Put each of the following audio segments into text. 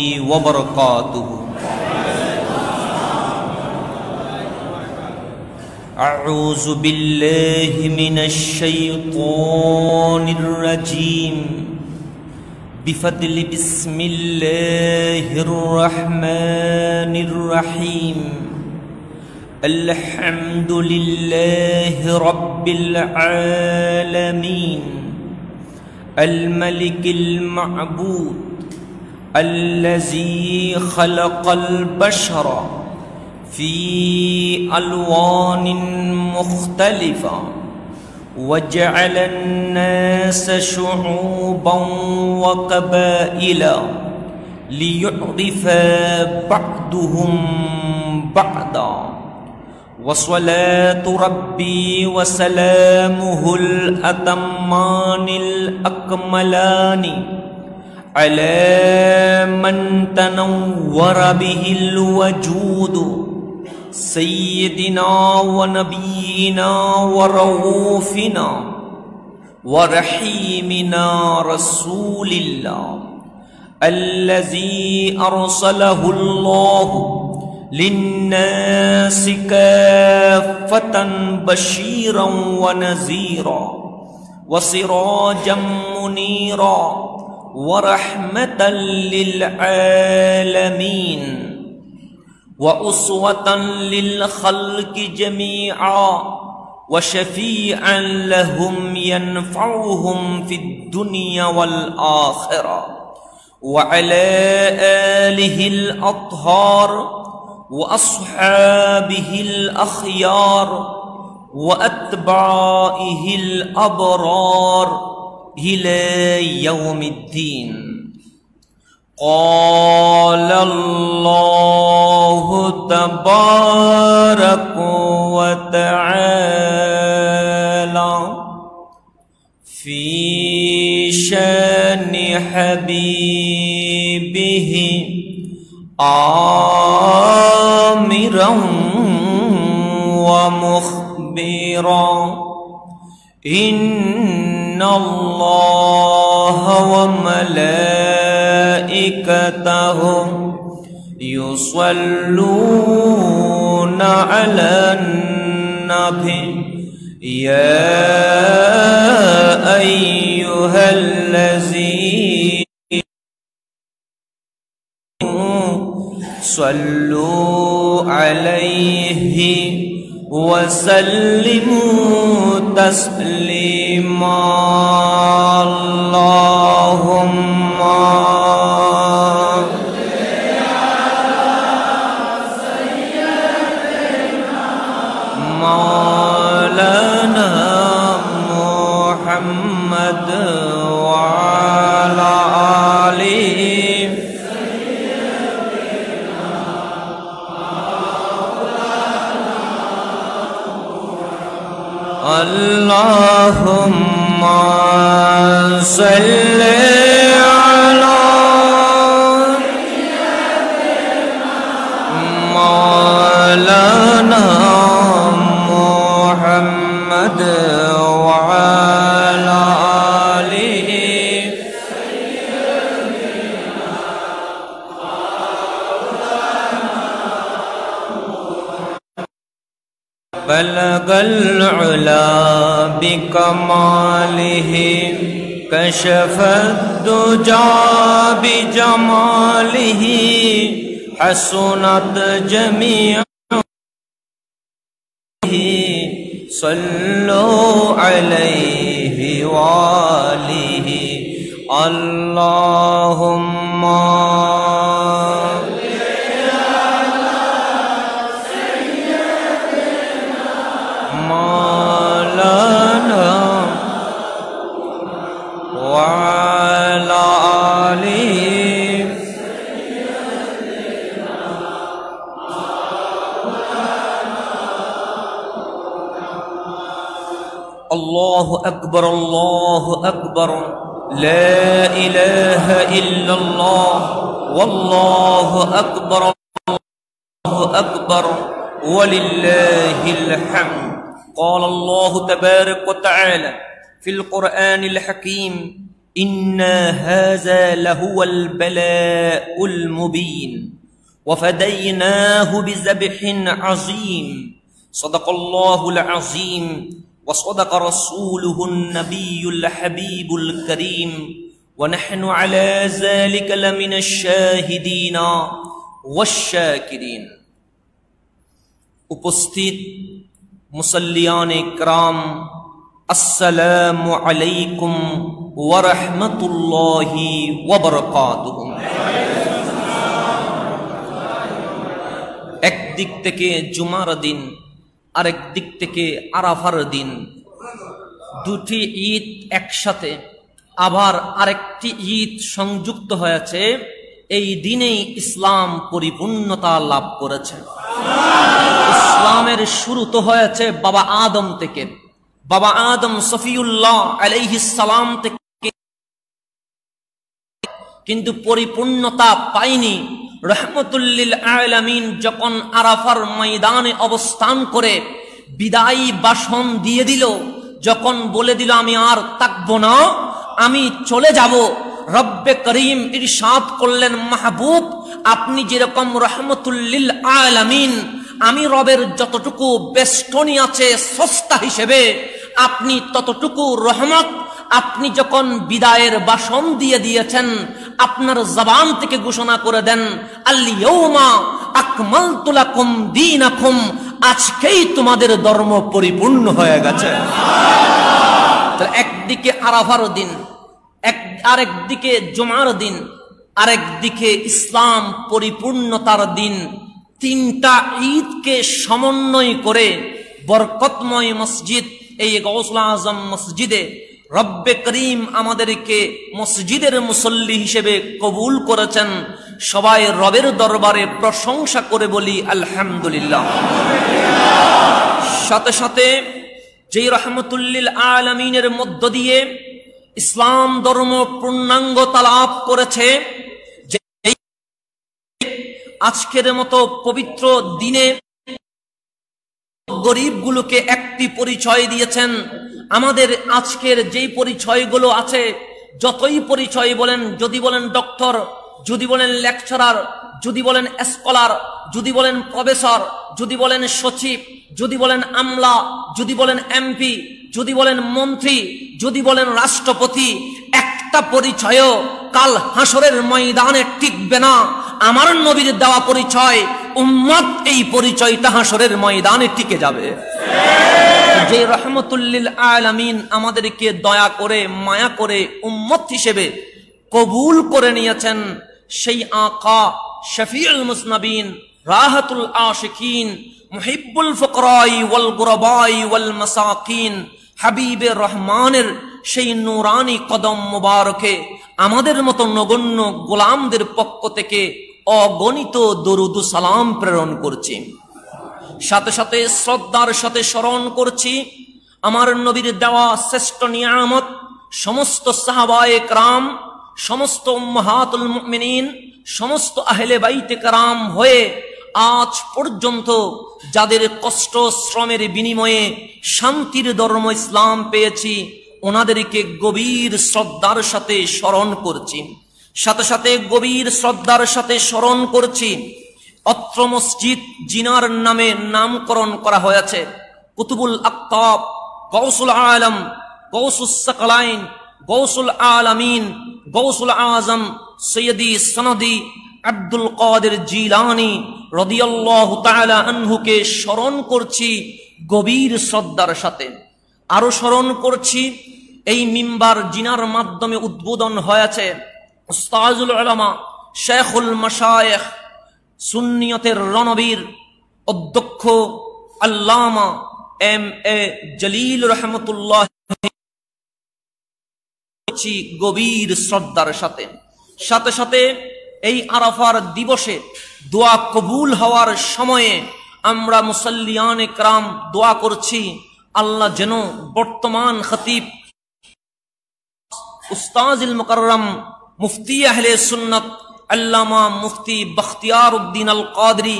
وبركاته أعوذ بالله من الشيطان الرجيم بفضل بسم الله الرحمن الرحيم الحمد لله رب العالمين الملك المعبود الذي خلق البشر في ألوان مختلفة وجعل الناس شعوبا وقبائل ليعرف بعضهم بعضا وصلاة ربي وسلامه الأتمان الأكملان على من تنور به الوجود سيدنا ونبينا ورؤوفنا ورحيمنا رسول الله الذي أرسله الله للناس كافة بشيرا ونذيرا وسراجا منيرا ورحمة للعالمين وأسوة للخلق جميعا وشفيعا لهم ينفعهم في الدنيا والآخرة وعلى آله الأطهار وأصحابه الأخيار وأتباعه الأبرار إلى يوم الدين قال الله تبارك وتعالى في شان حبيبه آمرا ومخبرا إن إن الله وملائكته يصلون على النبي يا أيها الذين صلوا عليه وسلموا تسليما اللهم اللهم صل بلغ العلا بكماله كشف الدجى بجماله حسنت جميع صلوا عليه وآله اللهم الله أكبر الله أكبر لا إله إلا الله والله أكبر الله أكبر ولله الحمد قال الله تبارك وتعالى في القرآن الحكيم إن هذا لهو البلاء المبين وفديناه بذبح عظيم صدق الله العظيم وصدق رسوله النبي الحبيب الكريم ونحن على ذلك لمن الشاهدين والشاكرين উপস্থিত মুসল্লিয়ান کرام السلام عليكم ورحمة الله وبركاته এক দিক থেকে জুমার দিন আরেক দিক থেকে আরাফার দিন দুটি ঈদ একসাথে আবার আরেকটি ঈদ সংযুক্ত হয়েছে এই দিনেই ইসলাম পরিপূর্ণতা লাভ করেছে ইসলামের শুরু তো হয়েছে বাবা আদম থেকে বাবা আদম সফিউল্লাহ আলাইহিসালাম থেকে কিন্তু পরিপূর্ণতা পায়নি রহমতুল্লিল আলামিন যখন আরাফার ময়দানে অবস্থান করে বিদায়ী বাসন দিয়ে দিল যখন বলে দিল আমি আর তাকব না আমি চলে যাব রব্বে করিম ইরশাদ করলেন মাহবুব আপনি যেরকম রহমতুল্লিল আলামিন আমি রবের যতটুকু বেষ্টনী আছে সস্তা হিসেবে আপনি ততটুকু রহমত আপনি যখন বিদায়ের বাসন দিয়ে দিয়েছেন আপনার জবান থেকে ঘোষণা করে দেন দিন আকুম আজকেই তোমাদের ধর্ম পরিপূর্ণ হয়ে গেছে একদিকে আরাফার দিন এক আরেকদিকে জমার দিন আরেকদিকে ইসলাম পরিপূর্ণতার দিন তিনটা ঈদকে সমন্বয় করে বরকতময় মসজিদ এই গৌসলা আজম মসজিদে রব্বে করিম আমাদেরকে মসজিদের মুসল্লি হিসেবে কবুল করেছেন সবাই রবের দরবারে প্রশংসা করে বলি আলহামদুলিল্লাহ সাথে সাথে যে রহমতুল্লিল আলমিনের মধ্য দিয়ে ইসলাম ধর্ম পূর্ণাঙ্গ তালাপ করেছে আজকের মতো পবিত্র দিনে গরিবগুলোকে একটি পরিচয় দিয়েছেন আমাদের আজকের যেই পরিচয়গুলো আছে যতই পরিচয় বলেন যদি বলেন ডক্টর যদি বলেন লেকচারার যদি বলেন স্কলার যদি বলেন প্রফেসর যদি বলেন সচিব যদি বলেন আমলা যদি বলেন এমপি যদি বলেন মন্ত্রী যদি বলেন রাষ্ট্রপতি একটা পরিচয় কাল হাসরের ময়দানে টিকবে না আমার নবীর দেওয়া পরিচয় উম্মত এই পরিচয়টা হাসরের ময়দানে টিকে যাবে যে রহমতুল্লিল আলামিন আমাদেরকে দয়া করে মায়া করে উম্মত হিসেবে কবুল করে নিয়েছেন সেই আঁকা শফিউল মুসনাবিন রাহাতুল আশিকিন মুহিব্বুল ফকরাই ওয়াল গুরবাই ওয়াল মাসাকিন হাবিবে রহমানের সেই নুরানি কদম মুবারকে আমাদের মতো নগণ্য গোলামদের পক্ষ থেকে অগণিত দরুদু সালাম প্রেরণ করছি সাথে সাথে শ্রদ্ধার সাথে স্মরণ করছি আমার নবীর দেওয়া শ্রেষ্ঠ নিয়ামত সমস্ত সাহাবায়ে ক্রাম সমস্ত মাহাতুল মিনীন সমস্ত আহলে বাইতে কারাম হয়ে আজ পর্যন্ত যাদের কষ্ট শ্রমের বিনিময়ে শান্তির ধর্ম ইসলাম পেয়েছি ওনাদেরকে গভীর শ্রদ্ধার সাথে স্মরণ করছি সাথে সাথে গভীর শ্রদ্ধার সাথে স্মরণ করছি অত্র মসজিদ জিনার নামে নামকরণ করা হয়েছে কুতুবুল আক্তব গৌসুল আলম গৌসুসাকলাইন গৌসুল আলমিন গৌসুল আজম সৈয়দি সনদি আব্দুল কাদের জিলানি রদিয়াল্লাহ আনহুকে স্মরণ করছি গভীর শ্রদ্ধার সাথে আরো স্মরণ করছি এই মিম্বার জিনার মাধ্যমে উদ্বোধন হয়েছে উস্তাজুল আলমা শেখুল মশায়েখ সুন্নিয়তের রণবীর অধ্যক্ষ আল্লামা এম এ জলিল রহমতুল্লাহ গভীর শ্রদ্ধার সাথে সাথে সাথে এই আরাফার দিবসে দোয়া কবুল হওয়ার সময়ে আমরা মুসল্লিয়ান ক্রাম দোয়া করছি আল্লাহ যেন বর্তমান খতিব উস্তাজিল মোকাররম মুফতি আহলে সুন্নত আল্লামা মুফতি বখতিয়ার উদ্দিন আল কাদরি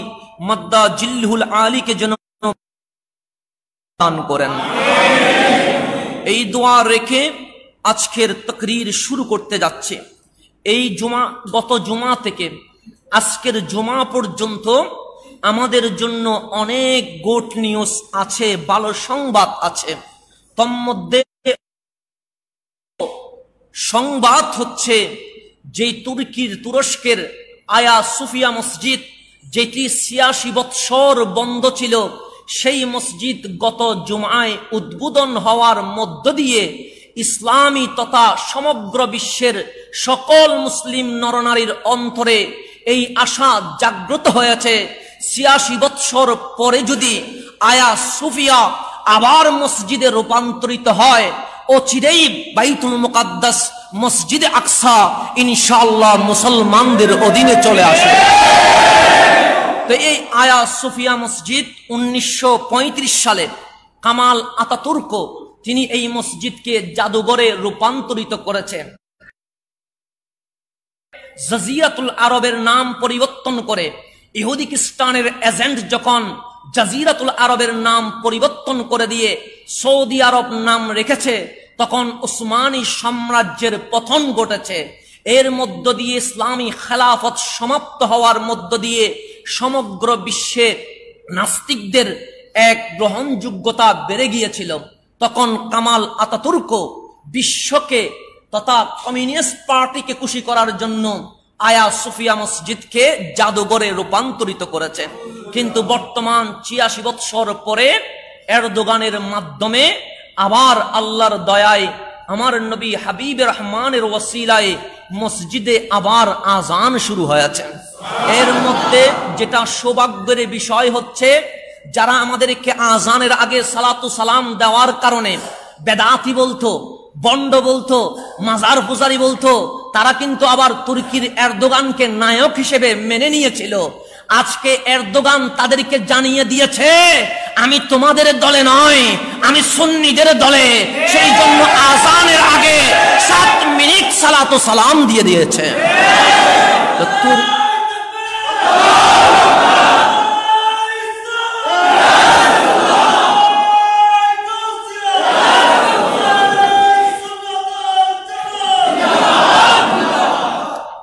মদ্দা জিল্লুল আলীকে যেন দান করেন এই দোয়া রেখে আজকের তকরির শুরু করতে যাচ্ছে এই জুমা গত জুমা থেকে আজকের জুমা পর্যন্ত আমাদের জন্য অনেক গুড নিউজ আছে ভালো সংবাদ আছে তন্মধ্যে সংবাদ হচ্ছে যেই তুর্কির তুরস্কের আয়া সুফিয়া মসজিদ যেটি ছিয়াশি বৎসর বন্ধ ছিল সেই মসজিদ গত জুমায় উদ্বোধন হওয়ার মধ্য দিয়ে ইসলামী তথা সমগ্র বিশ্বের সকল মুসলিম নরনারীর অন্তরে এই আশা জাগ্রত হয়েছে ছিয়াশি বৎসর পরে যদি আয়া সুফিয়া আবার মসজিদে রূপান্তরিত হয় অচিরেই বাইতুল মুকাদ্দাস মসজিদে আকসা ইনশাআল্লাহ মুসলমানদের অধীনে চলে আসে তো এই আয়া সুফিয়া মসজিদ উনিশশো সালে কামাল আতাতুর্ক তিনি এই মসজিদকে জাদুঘরে রূপান্তরিত করেছেন জাজিরাতুল আরবের নাম পরিবর্তন করে ইহুদি খ্রিস্টানের এজেন্ট যখন জাজিরাতুল আরবের নাম পরিবর্তন করে দিয়ে সৌদি আরব নাম রেখেছে তখন উসমানী সাম্রাজ্যের পথন ঘটেছে এর মধ্য দিয়ে ইসলামী খেলাফত সমাপ্ত হওয়ার মধ্য দিয়ে সমগ্র বিশ্বে নাস্তিকদের এক গ্রহণযোগ্যতা বেড়ে গিয়েছিল তখন কামাল আতাতুর্ক বিশ্বকে তথা কমিউনিস্ট পার্টিকে খুশি করার জন্য আয়া সুফিয়া মসজিদকে জাদুঘরে রূপান্তরিত করেছে কিন্তু বর্তমান ছিয়াশি বৎসর পরে এরদোগানের মাধ্যমে আবার আল্লাহর দয়ায় আমার নবী হাবিব রহমানের ওয়াসিলায় মসজিদে আবার আজান শুরু হয়েছে এর মধ্যে যেটা সৌভাগ্যের বিষয় হচ্ছে যারা আমাদেরকে আজানের আগে সালাতু সালাম দেওয়ার কারণে বেদাতি বলতো বন্ড বলতো মাজার পুজারি বলতো তারা কিন্তু আবার তুর্কির এরদোগানকে নায়ক হিসেবে মেনে নিয়েছিল আজকে এরদোগান তাদেরকে জানিয়ে দিয়েছে আমি তোমাদের দলে নয় আমি সুন্নিদের দলে সেই জন্য আজানের আগে সাত মিনিট সালাত সালাম দিয়ে দিয়েছে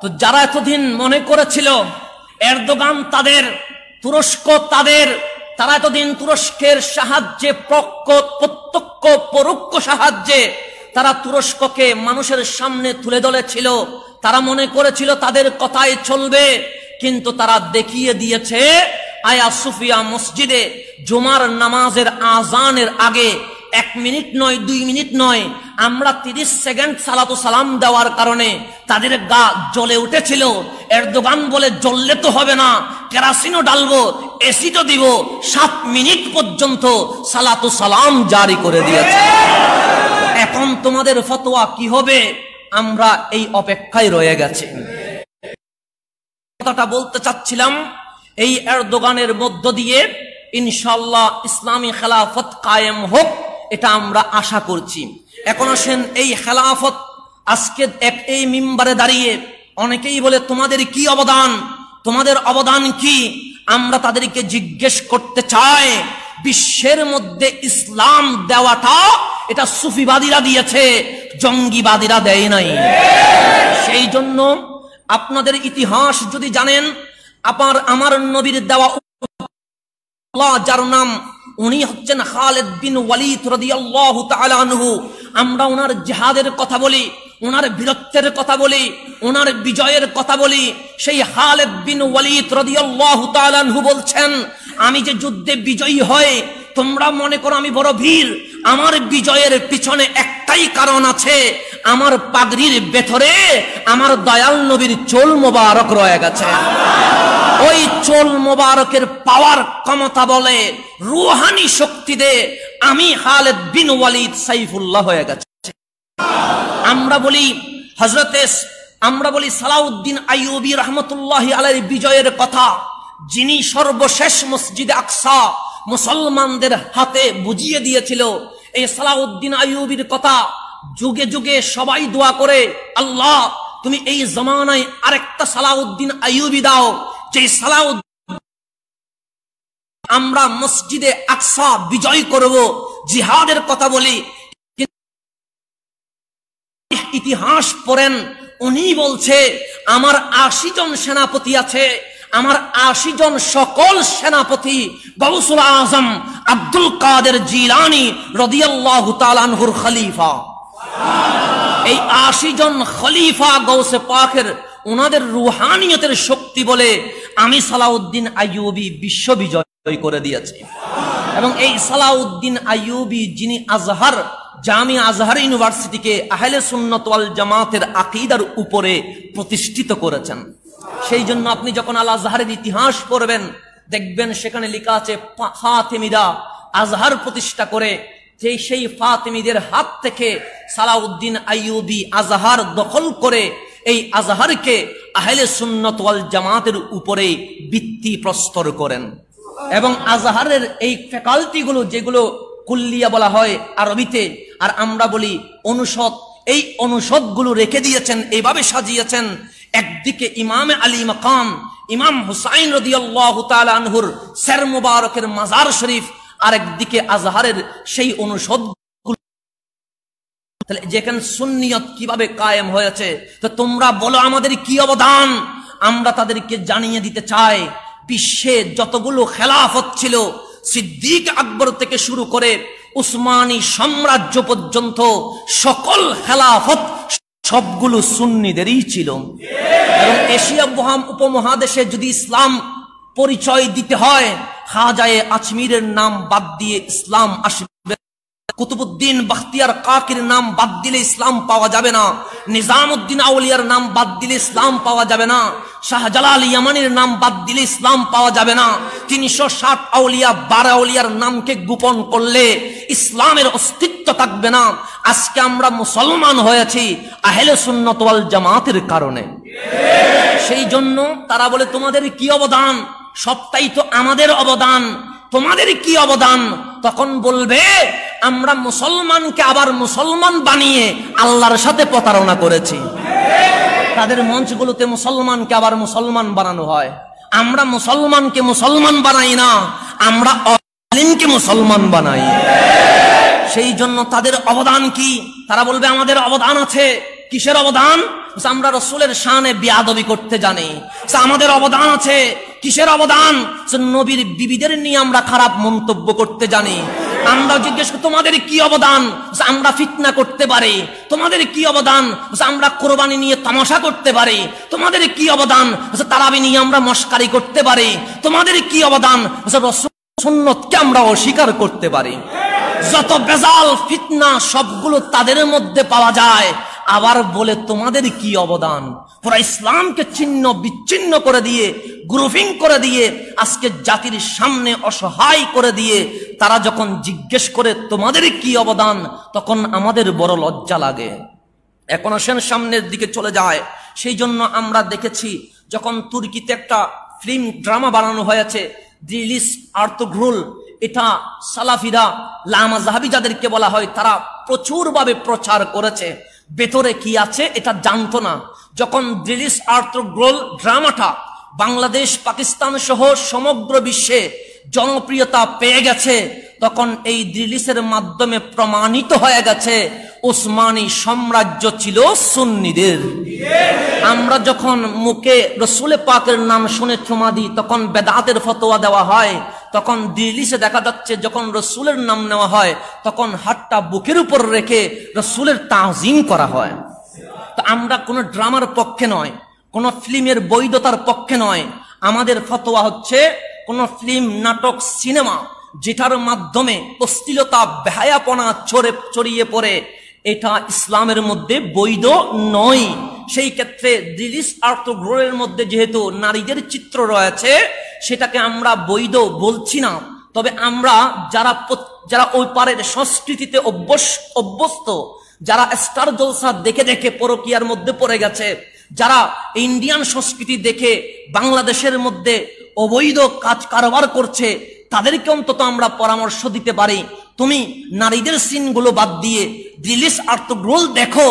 তো যারা এতদিন মনে করেছিল এরদোগান তাদের তুরস্ক তাদের তারা এতদিন তুরস্কের সাহায্যে পক্ষ প্রত্যক্ষ পরোক্ষ সাহায্যে তারা তুরস্ককে মানুষের সামনে তুলে ধরেছিল তারা মনে করেছিল তাদের কথাই চলবে কিন্তু তারা দেখিয়ে দিয়েছে আয়া সুফিয়া মসজিদে জুমার নামাজের আজানের আগে এক মিনিট নয় দুই মিনিট নয় আমরা তিরিশ সেকেন্ড সালাত সালাম দেওয়ার কারণে তাদের গা জ্বলে উঠেছিল এর দোকান বলে জ্বললে তো হবে না কেরাসিনও ডালবো এসি তো দিব সাত মিনিট পর্যন্ত সালাতু সালাম জারি করে দিয়েছে এখন তোমাদের ফতোয়া কি হবে আমরা এই অপেক্ষায় রয়ে গেছি কথাটা বলতে চাচ্ছিলাম এই এর দোকানের মধ্য দিয়ে ইনশাল্লাহ ইসলামী খেলাফত কায়েম হোক এটা আমরা আশা করছি এখন আসেন এই খেলাফত আজকে এক এই মিম্বারে দাঁড়িয়ে অনেকেই বলে তোমাদের কি অবদান তোমাদের অবদান কি আমরা তাদেরকে জিজ্ঞেস করতে চাই বিশ্বের মধ্যে ইসলাম দেওয়াটা এটা সুফিবাদীরা দিয়েছে জঙ্গিবাদীরা দেয় নাই সেই জন্য আপনাদের ইতিহাস যদি জানেন আপার আমার নবীর দেওয়া যার নাম উনি হচ্ছেন খালেদ বিন ওয়ালিদ রদিয়াল্লাহু তাআলা আনহু আমরা ওনার জিহাদের কথা বলি ওনার বীরত্বের কথা বলি ওনার বিজয়ের কথা বলি সেই হালেদ বিন ওয়ালিদ রদিয়াল্লাহু তাআলাহু বলছেন আমি যে যুদ্ধে বিজয়ী হয় তোমরা মনে করো আমি বড় ভীর আমার বিজয়ের পিছনে একটাই কারণ আছে আমার পাগড়ির ভেতরে আমার দয়াল নবীর চোল মোবারক রয়ে গেছে ওই চোল মোবারকের পাওয়ার ক্ষমতা বলে রুহানি দে আমি হালেদ বিন ওয়ালিদ সাইফুল্লাহ হয়ে গেছে আমরা বলি হজরতেস আমরা বলি সালাউদ্দিন আইবি রহমতুল্লাহ আলাই বিজয়ের কথা যিনি সর্বশেষ মসজিদ আকসা মুসলমানদের হাতে বুঝিয়ে দিয়েছিল এই সালাউদ্দিন আইবির কথা যুগে যুগে সবাই দোয়া করে আল্লাহ তুমি এই জমানায় আরেকটা সালাউদ্দিন আইবি দাও যে সালাউদ্দিন আমরা মসজিদে আকসা বিজয় করব জিহাদের কথা বলি ইতিহাস পড়েন উনি বলছে আমার আশি জন সেনাপতি আছে আমার আশি জন সকল সেনাপতি গৌসুল আজম আব্দুল কাদের জিলানি রদিয়াল্লাহ তালানহুর খলিফা এই আশি জন খলিফা গৌসে পাখের ওনাদের রুহানিয়তের শক্তি বলে আমি সালাউদ্দিন আইয়ুবি বিশ্ব বিজয় করে দিয়েছি এবং এই সালাউদ্দিন আইয়ুবি যিনি আজহার জামি আজহার ইউনিভার্সিটিকে আহলে সুন্নতওয়াল জামাতের আকিদার উপরে প্রতিষ্ঠিত করেছেন সেই জন্য আপনি যখন আল আজহারের ইতিহাস পড়বেন দেখবেন সেখানে লেখা আছে ফাতেমিরা আজহার প্রতিষ্ঠা করে সেই সেই ফাতেমিদের হাত থেকে সালাউদ্দিন আইয়ুবি আজহার দখল করে এই আজহারকে আহলে সুন্নতওয়াল জামাতের উপরে বৃত্তি প্রস্তর করেন এবং আজহারের এই ফ্যাকাল্টিগুলো যেগুলো কুল্লিয়া বলা হয় আরবিতে আর আমরা বলি অনুষদ এই অনুষদগুলো রেখে দিয়েছেন এইভাবে সাজিয়েছেন একদিকে ইমামে আলী মকাম ইমাম হুসাইন রদিয়াল্লাহ আনহুর স্যার মুবারকের মাজার শরীফ আর একদিকে আজহারের সেই অনুষদ তাহলে যেখানে সুন্নিয়ত কিভাবে কায়েম হয়েছে তো তোমরা বলো আমাদের কি অবদান আমরা তাদেরকে জানিয়ে দিতে চাই বিশ্বে যতগুলো খেলাফত ছিল সিদ্দিক আকবর থেকে শুরু করে উসমানী সাম্রাজ্য পর্যন্ত সকল খেলাফত সবগুলো সুন্নিদেরই ছিল এবং এশিয়া উপমহাদেশে যদি ইসলাম পরিচয় দিতে হয় খাজায়ে আজমিরের নাম বাদ দিয়ে ইসলাম আসবে কুতুবুদ্দিন বাখতিয়ার কাকির নাম বাদ দিলে ইসলাম পাওয়া যাবে না নিজামুদ্দিন আউলিয়ার নাম বাদ দিলে ইসলাম পাওয়া যাবে না শাহজালাল ইয়ামানির নাম বাদ দিলে ইসলাম পাওয়া যাবে না তিনশো ষাট আউলিয়া বারো আউলিয়ার নামকে গোপন করলে ইসলামের অস্তিত্ব থাকবে না আজকে আমরা মুসলমান হয়েছি আহেলে সুন্নতওয়াল জামাতের কারণে সেই জন্য তারা বলে তোমাদের কি অবদান সবটাই তো আমাদের অবদান তোমাদের কি অবদান তখন বলবে আমরা মুসলমানকে আবার মুসলমান বানিয়ে আল্লাহর সাথে প্রতারণা করেছি তাদের মঞ্চগুলোতে মুসলমানকে আবার মুসলমান বানানো হয় আমরা মুসলমানকে মুসলমান বানাই না আমরা অলিমকে মুসলমান বানাই সেই জন্য তাদের অবদান কি তারা বলবে আমাদের অবদান আছে কিসের অবদান আমরা রসুলের শানে বিয়াদবি করতে জানি আমাদের অবদান আছে কিসের অবদান নবীর বিবিদের নিয়ে আমরা খারাপ মন্তব্য করতে জানি আমরাও জিজ্ঞেস তোমাদের কি অবদান যে আমরা ফিতনা করতে পারি তোমাদের কি অবদান যে আমরা কোরবানি নিয়ে তামাশা করতে পারি তোমাদের কি অবদান যে তারাবি নিয়ে আমরা মস্কারি করতে পারি তোমাদের কি অবদান যে রসন্নতকে আমরা অস্বীকার করতে পারি যত বেজাল ফিতনা সবগুলো তাদের মধ্যে পাওয়া যায় আবার বলে তোমাদের কি অবদান পুরা ইসলামকে ছিন্ন বিচ্ছিন্ন করে দিয়ে গ্রুপিং করে দিয়ে আজকে জাতির সামনে অসহায় করে দিয়ে তারা যখন জিজ্ঞেস করে তোমাদের কি অবদান তখন আমাদের বড় লজ্জা লাগে এখন আসেন সামনের দিকে চলে যায় সেই জন্য আমরা দেখেছি যখন তুর্কিতে একটা ফিল্ম ড্রামা বানানো হয়েছে দিলিস আর্তগ্রুল এটা সালাফিরা লামা জাহাবি যাদেরকে বলা হয় তারা প্রচুরভাবে প্রচার করেছে ভেতরে কি আছে এটা জানতো না যখন আর্থ গ্রোল ড্রামাটা বাংলাদেশ পাকিস্তান সহ সমগ্র বিশ্বে জনপ্রিয়তা পেয়ে গেছে তখন এই দিলিসের মাধ্যমে প্রমাণিত হয়ে গেছে উসমানী সাম্রাজ্য ছিল সুন্নিদের আমরা যখন মুখে রসুলে পাকের নাম শুনে চুমা দিই তখন বেদাতের ফতোয়া দেওয়া হয় তখন দিল্লিসে দেখা যাচ্ছে যখন রসুলের নাম নেওয়া হয় তখন হাতটা বুকের উপর রেখে রসুলের তাজিম করা হয় তো আমরা কোনো ড্রামার পক্ষে নয় কোনো ফিল্মের বৈধতার পক্ষে নয় আমাদের ফতোয়া হচ্ছে কোনো ফিল্ম নাটক সিনেমা যেটার মাধ্যমে অশ্লীলতা ভায়াপনা ছড়ে ছড়িয়ে পড়ে এটা ইসলামের মধ্যে বৈধ নয় সেই ক্ষেত্রে রিলিজ আর্টগ্রোয়ের মধ্যে যেহেতু নারীদের চিত্র রয়েছে সেটাকে আমরা বৈধ বলছি না তবে আমরা যারা যারা ওই পারের সংস্কৃতিতে অভ্যস অভ্যস্ত যারা স্টার জলসা দেখে দেখে পরকিয়ার মধ্যে পড়ে গেছে যারা ইন্ডিয়ান সংস্কৃতি দেখে বাংলাদেশের মধ্যে অবৈধ কাজ কারবার করছে তাদেরকে অন্তত আমরা পরামর্শ দিতে পারি তুমি নারীদের সিনগুলো বাদ দিয়ে রিলিস আর্টগ্রোল দেখো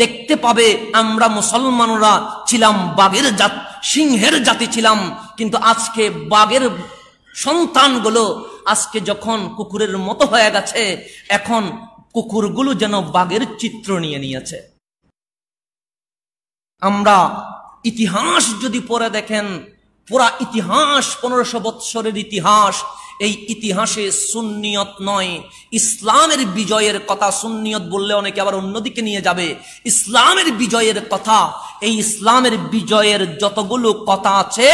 দেখতে পাবে আমরা মুসলমানরা ছিলাম বাঘের জাত সিংহের জাতি ছিলাম কিন্তু আজকে বাঘের সন্তানগুলো আজকে যখন কুকুরের মতো হয়ে গেছে এখন কুকুরগুলো যেন বাঘের চিত্র নিয়ে নিয়েছে আমরা ইতিহাস যদি পরে দেখেন পুরা ইতিহাস পনেরোশো বৎসরের ইতিহাস এই ইতিহাসে সুন্নিয়ত নয় ইসলামের বিজয়ের কথা সুন্নিয়ত বললে অনেকে আবার অন্যদিকে নিয়ে যাবে ইসলামের বিজয়ের কথা এই ইসলামের বিজয়ের যতগুলো কথা আছে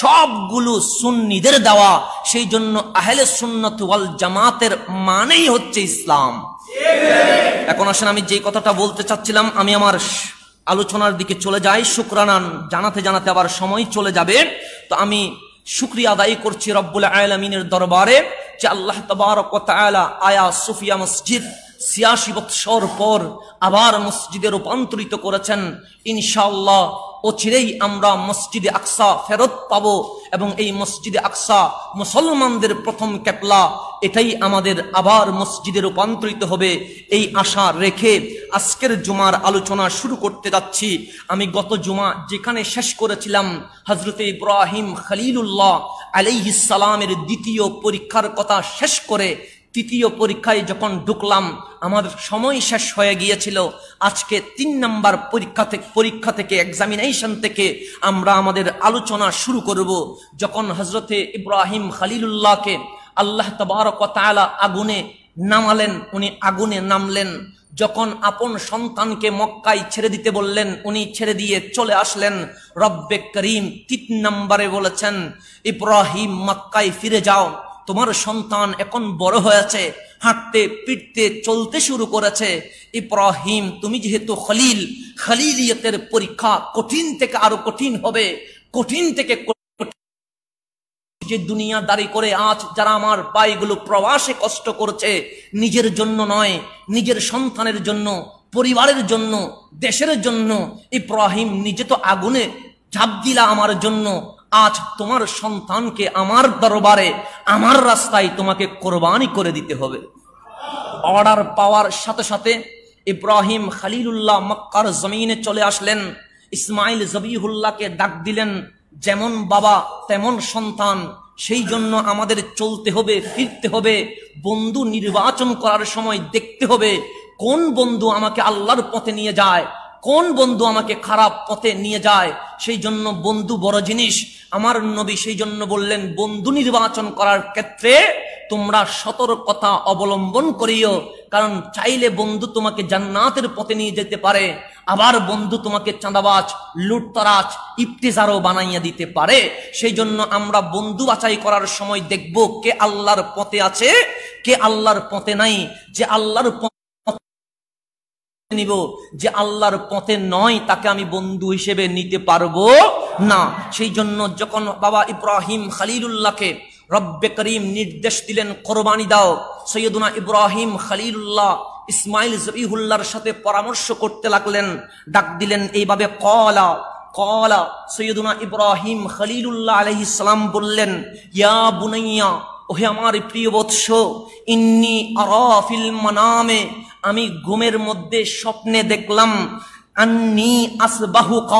সবগুলো সুন্নিদের দেওয়া সেই জন্য আহলে সুন্নত ওয়াল জামাতের মানেই হচ্ছে ইসলাম এখন আসেন আমি যে কথাটা বলতে চাচ্ছিলাম আমি আমার আলোচনার দিকে চলে যাই শুক্রানান জানাতে জানাতে আবার সময় চলে যাবে তো আমি শুক্রিয়া আদায় করছি রব্বুল আয়ালামিনের দরবারে যে আল্লাহ তবারক আয়া সুফিয়া মসজিদ ছিয়াশি বৎসর পর আবার মসজিদে রূপান্তরিত করেছেন ইনশাল্লাহ চিরেই আমরা মসজিদে আকসা ফেরত পাব এবং এই মসজিদে আকসা মুসলমানদের প্রথম ক্যাপলা এটাই আমাদের আবার মসজিদে রূপান্তরিত হবে এই আশা রেখে আজকের জুমার আলোচনা শুরু করতে যাচ্ছি আমি গত জুমা যেখানে শেষ করেছিলাম হজরত ইব্রাহিম খালিলুল্লাহ আলাইহিসালামের দ্বিতীয় পরীক্ষার কথা শেষ করে তৃতীয় পরীক্ষায় যখন ঢুকলাম আমার সময় শেষ হয়ে গিয়েছিল আজকে তিন নাম্বার পরীক্ষা থেকে পরীক্ষা থেকে এক্সামিনেশন থেকে আমরা আমাদের আলোচনা শুরু করব যখন হজরতে ইব্রাহিম খালিলুল্লাহকে আল্লাহ তবরকতালা আগুনে নামালেন উনি আগুনে নামলেন যখন আপন সন্তানকে মক্কায় ছেড়ে দিতে বললেন উনি ছেড়ে দিয়ে চলে আসলেন রব্বে করিম তিন নম্বরে বলেছেন ইব্রাহিম মক্কায় ফিরে যাও তোমার সন্তান এখন বড় হয়েছে হাঁটতে পিটতে চলতে শুরু করেছে ইব্রাহিম তুমি যেহেতু খলিল খলিলিয়তের পরীক্ষা কঠিন থেকে আরো কঠিন হবে কঠিন থেকে যে দুনিয়া দাঁড়ি করে আজ যারা আমার পাইগুলো প্রবাসে কষ্ট করছে নিজের জন্য নয় নিজের সন্তানের জন্য পরিবারের জন্য দেশের জন্য ইব্রাহিম নিজে তো আগুনে ঝাঁপ দিলা আমার জন্য আজ তোমার সন্তানকে আমার দরবারে আমার রাস্তায় তোমাকে কোরবানি করে দিতে হবে অর্ডার পাওয়ার সাথে সাথে ইব্রাহিম খালিলুল্লাহ মক্কার জমিনে চলে আসলেন ইসমাইল জবিহুল্লাহকে ডাক দিলেন যেমন বাবা তেমন সন্তান সেই জন্য আমাদের চলতে হবে ফিরতে হবে বন্ধু নির্বাচন করার সময় দেখতে হবে কোন বন্ধু আমাকে আল্লাহর পথে নিয়ে যায় কোন বন্ধু আমাকে খারাপ পথে নিয়ে যায় সেই জন্য বন্ধু বড় জিনিস আমার নবী সেই জন্য বললেন বন্ধু নির্বাচন করার ক্ষেত্রে তোমরা সতর্কতা অবলম্বন করিও কারণ চাইলে বন্ধু তোমাকে জান্নাতের পথে নিয়ে যেতে পারে আবার বন্ধু তোমাকে চাঁদাবাজ লুটতরাজ ইফতেজারও বানাইয়া দিতে পারে সেই জন্য আমরা বন্ধু বাছাই করার সময় দেখব কে আল্লাহর পথে আছে কে আল্লাহর পথে নাই যে আল্লাহর নিব যে আল্লাহর পথে নয় তাকে আমি বন্ধু হিসেবে নিতে পারবো না সেই জন্য যখন বাবা ইব্রাহিম খালিলুল্লাহকে রব্বে করিম নির্দেশ দিলেন কোরবানি দাও সৈয়দুনা ইব্রাহিম খালিলুল্লাহ ইসমাইল জবিহুল্লার সাথে পরামর্শ করতে লাগলেন ডাক দিলেন এইভাবে কলা কলা সৈয়দুনা ইব্রাহিম খালিলুল্লাহ আলহি ইসলাম বললেন ইয়া বুনাইয়া ওহে আমার প্রিয় বৎস ইন্নি আরাফিল মানামে আমি ঘুমের মধ্যে স্বপ্নে দেখলাম আন্নি আসবাহু ক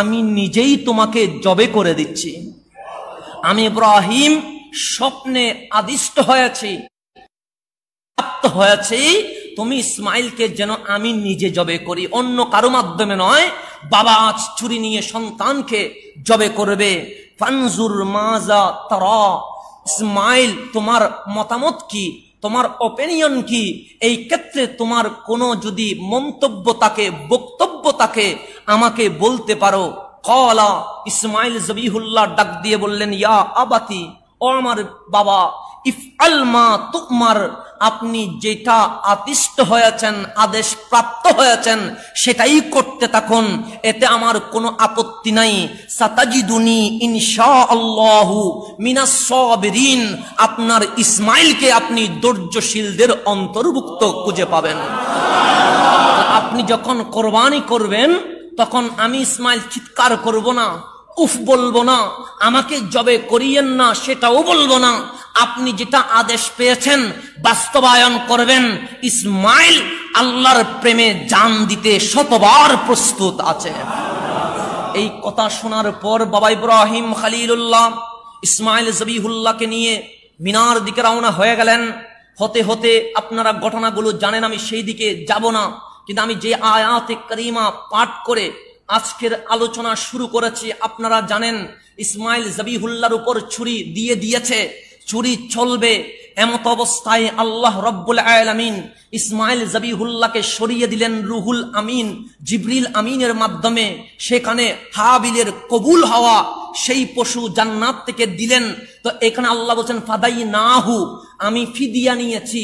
আমি নিজেই তোমাকে জবে করে দিচ্ছি আমি ইব্রাহিম স্বপ্নে আদিষ্ট হয়েছি প্রাপ্ত হয়েছি তুমি ইসমাইলকে যেন আমি নিজে জবে করি অন্য কারো মাধ্যমে নয় বাবা আজ চুরি নিয়ে সন্তানকে জবে করবে ফানজুর মাজা তারা ইসমাইল তোমার মতামত কি তোমার ওপিনিয়ন কি এই ক্ষেত্রে তোমার কোনো যদি মন্তব্য তাকে বক্তব্য তাকে আমাকে বলতে পারো কলা ইসমাইল জবিহুল্লাহ ডাক দিয়ে বললেন ইয়া আবাতি ও আমার বাবা ইফ আপনি যেটা আতিষ্ঠ হয়েছেন আদেশ প্রাপ্ত হয়েছেন সেটাই করতে থাকুন এতে আমার কোনো আপত্তি নাই সাতাজিদুনি ইনশা আল্লাহু মিনাসবিরিন আপনার ইসমাইলকে আপনি ধৈর্যশীলদের অন্তর্ভুক্ত খুঁজে পাবেন আপনি যখন কোরবানি করবেন তখন আমি ইসমাইল চিৎকার করব না উফ বলবো না আমাকে জবে করিয়েন না সেটাও বলবো না আপনি যেটা আদেশ পেয়েছেন বাস্তবায়ন করবেন ইসমাইল আল্লাহর প্রেমে জান দিতে শতবার প্রস্তুত আছে এই কথা শোনার পর বাবা ইব্রাহিম খালিলুল্লাহ ইসমাইল জবিহুল্লাহকে নিয়ে মিনার দিকে রওনা হয়ে গেলেন হতে হতে আপনারা ঘটনাগুলো জানেন আমি সেই দিকে যাব না কিন্তু আমি যে আয়াতে করিমা পাঠ করে আজকের আলোচনা শুরু করেছি আপনারা জানেন ইসমাইল জবিহুল্লার উপর ছুরি দিয়ে দিয়েছে ছুরি চলবে এমত অবস্থায় আল্লাহ রব্বুল আয়ালামিন ইসমাইল জবিহুল্লাকে সরিয়ে দিলেন রুহুল আমিন জিবরিল আমিনের মাধ্যমে সেখানে হাবিলের কবুল হওয়া সেই পশু জান্নাত থেকে দিলেন তো এখানে আল্লাহ বলছেন ফাদাই নাহু আমি ফিদিয়া নিয়েছি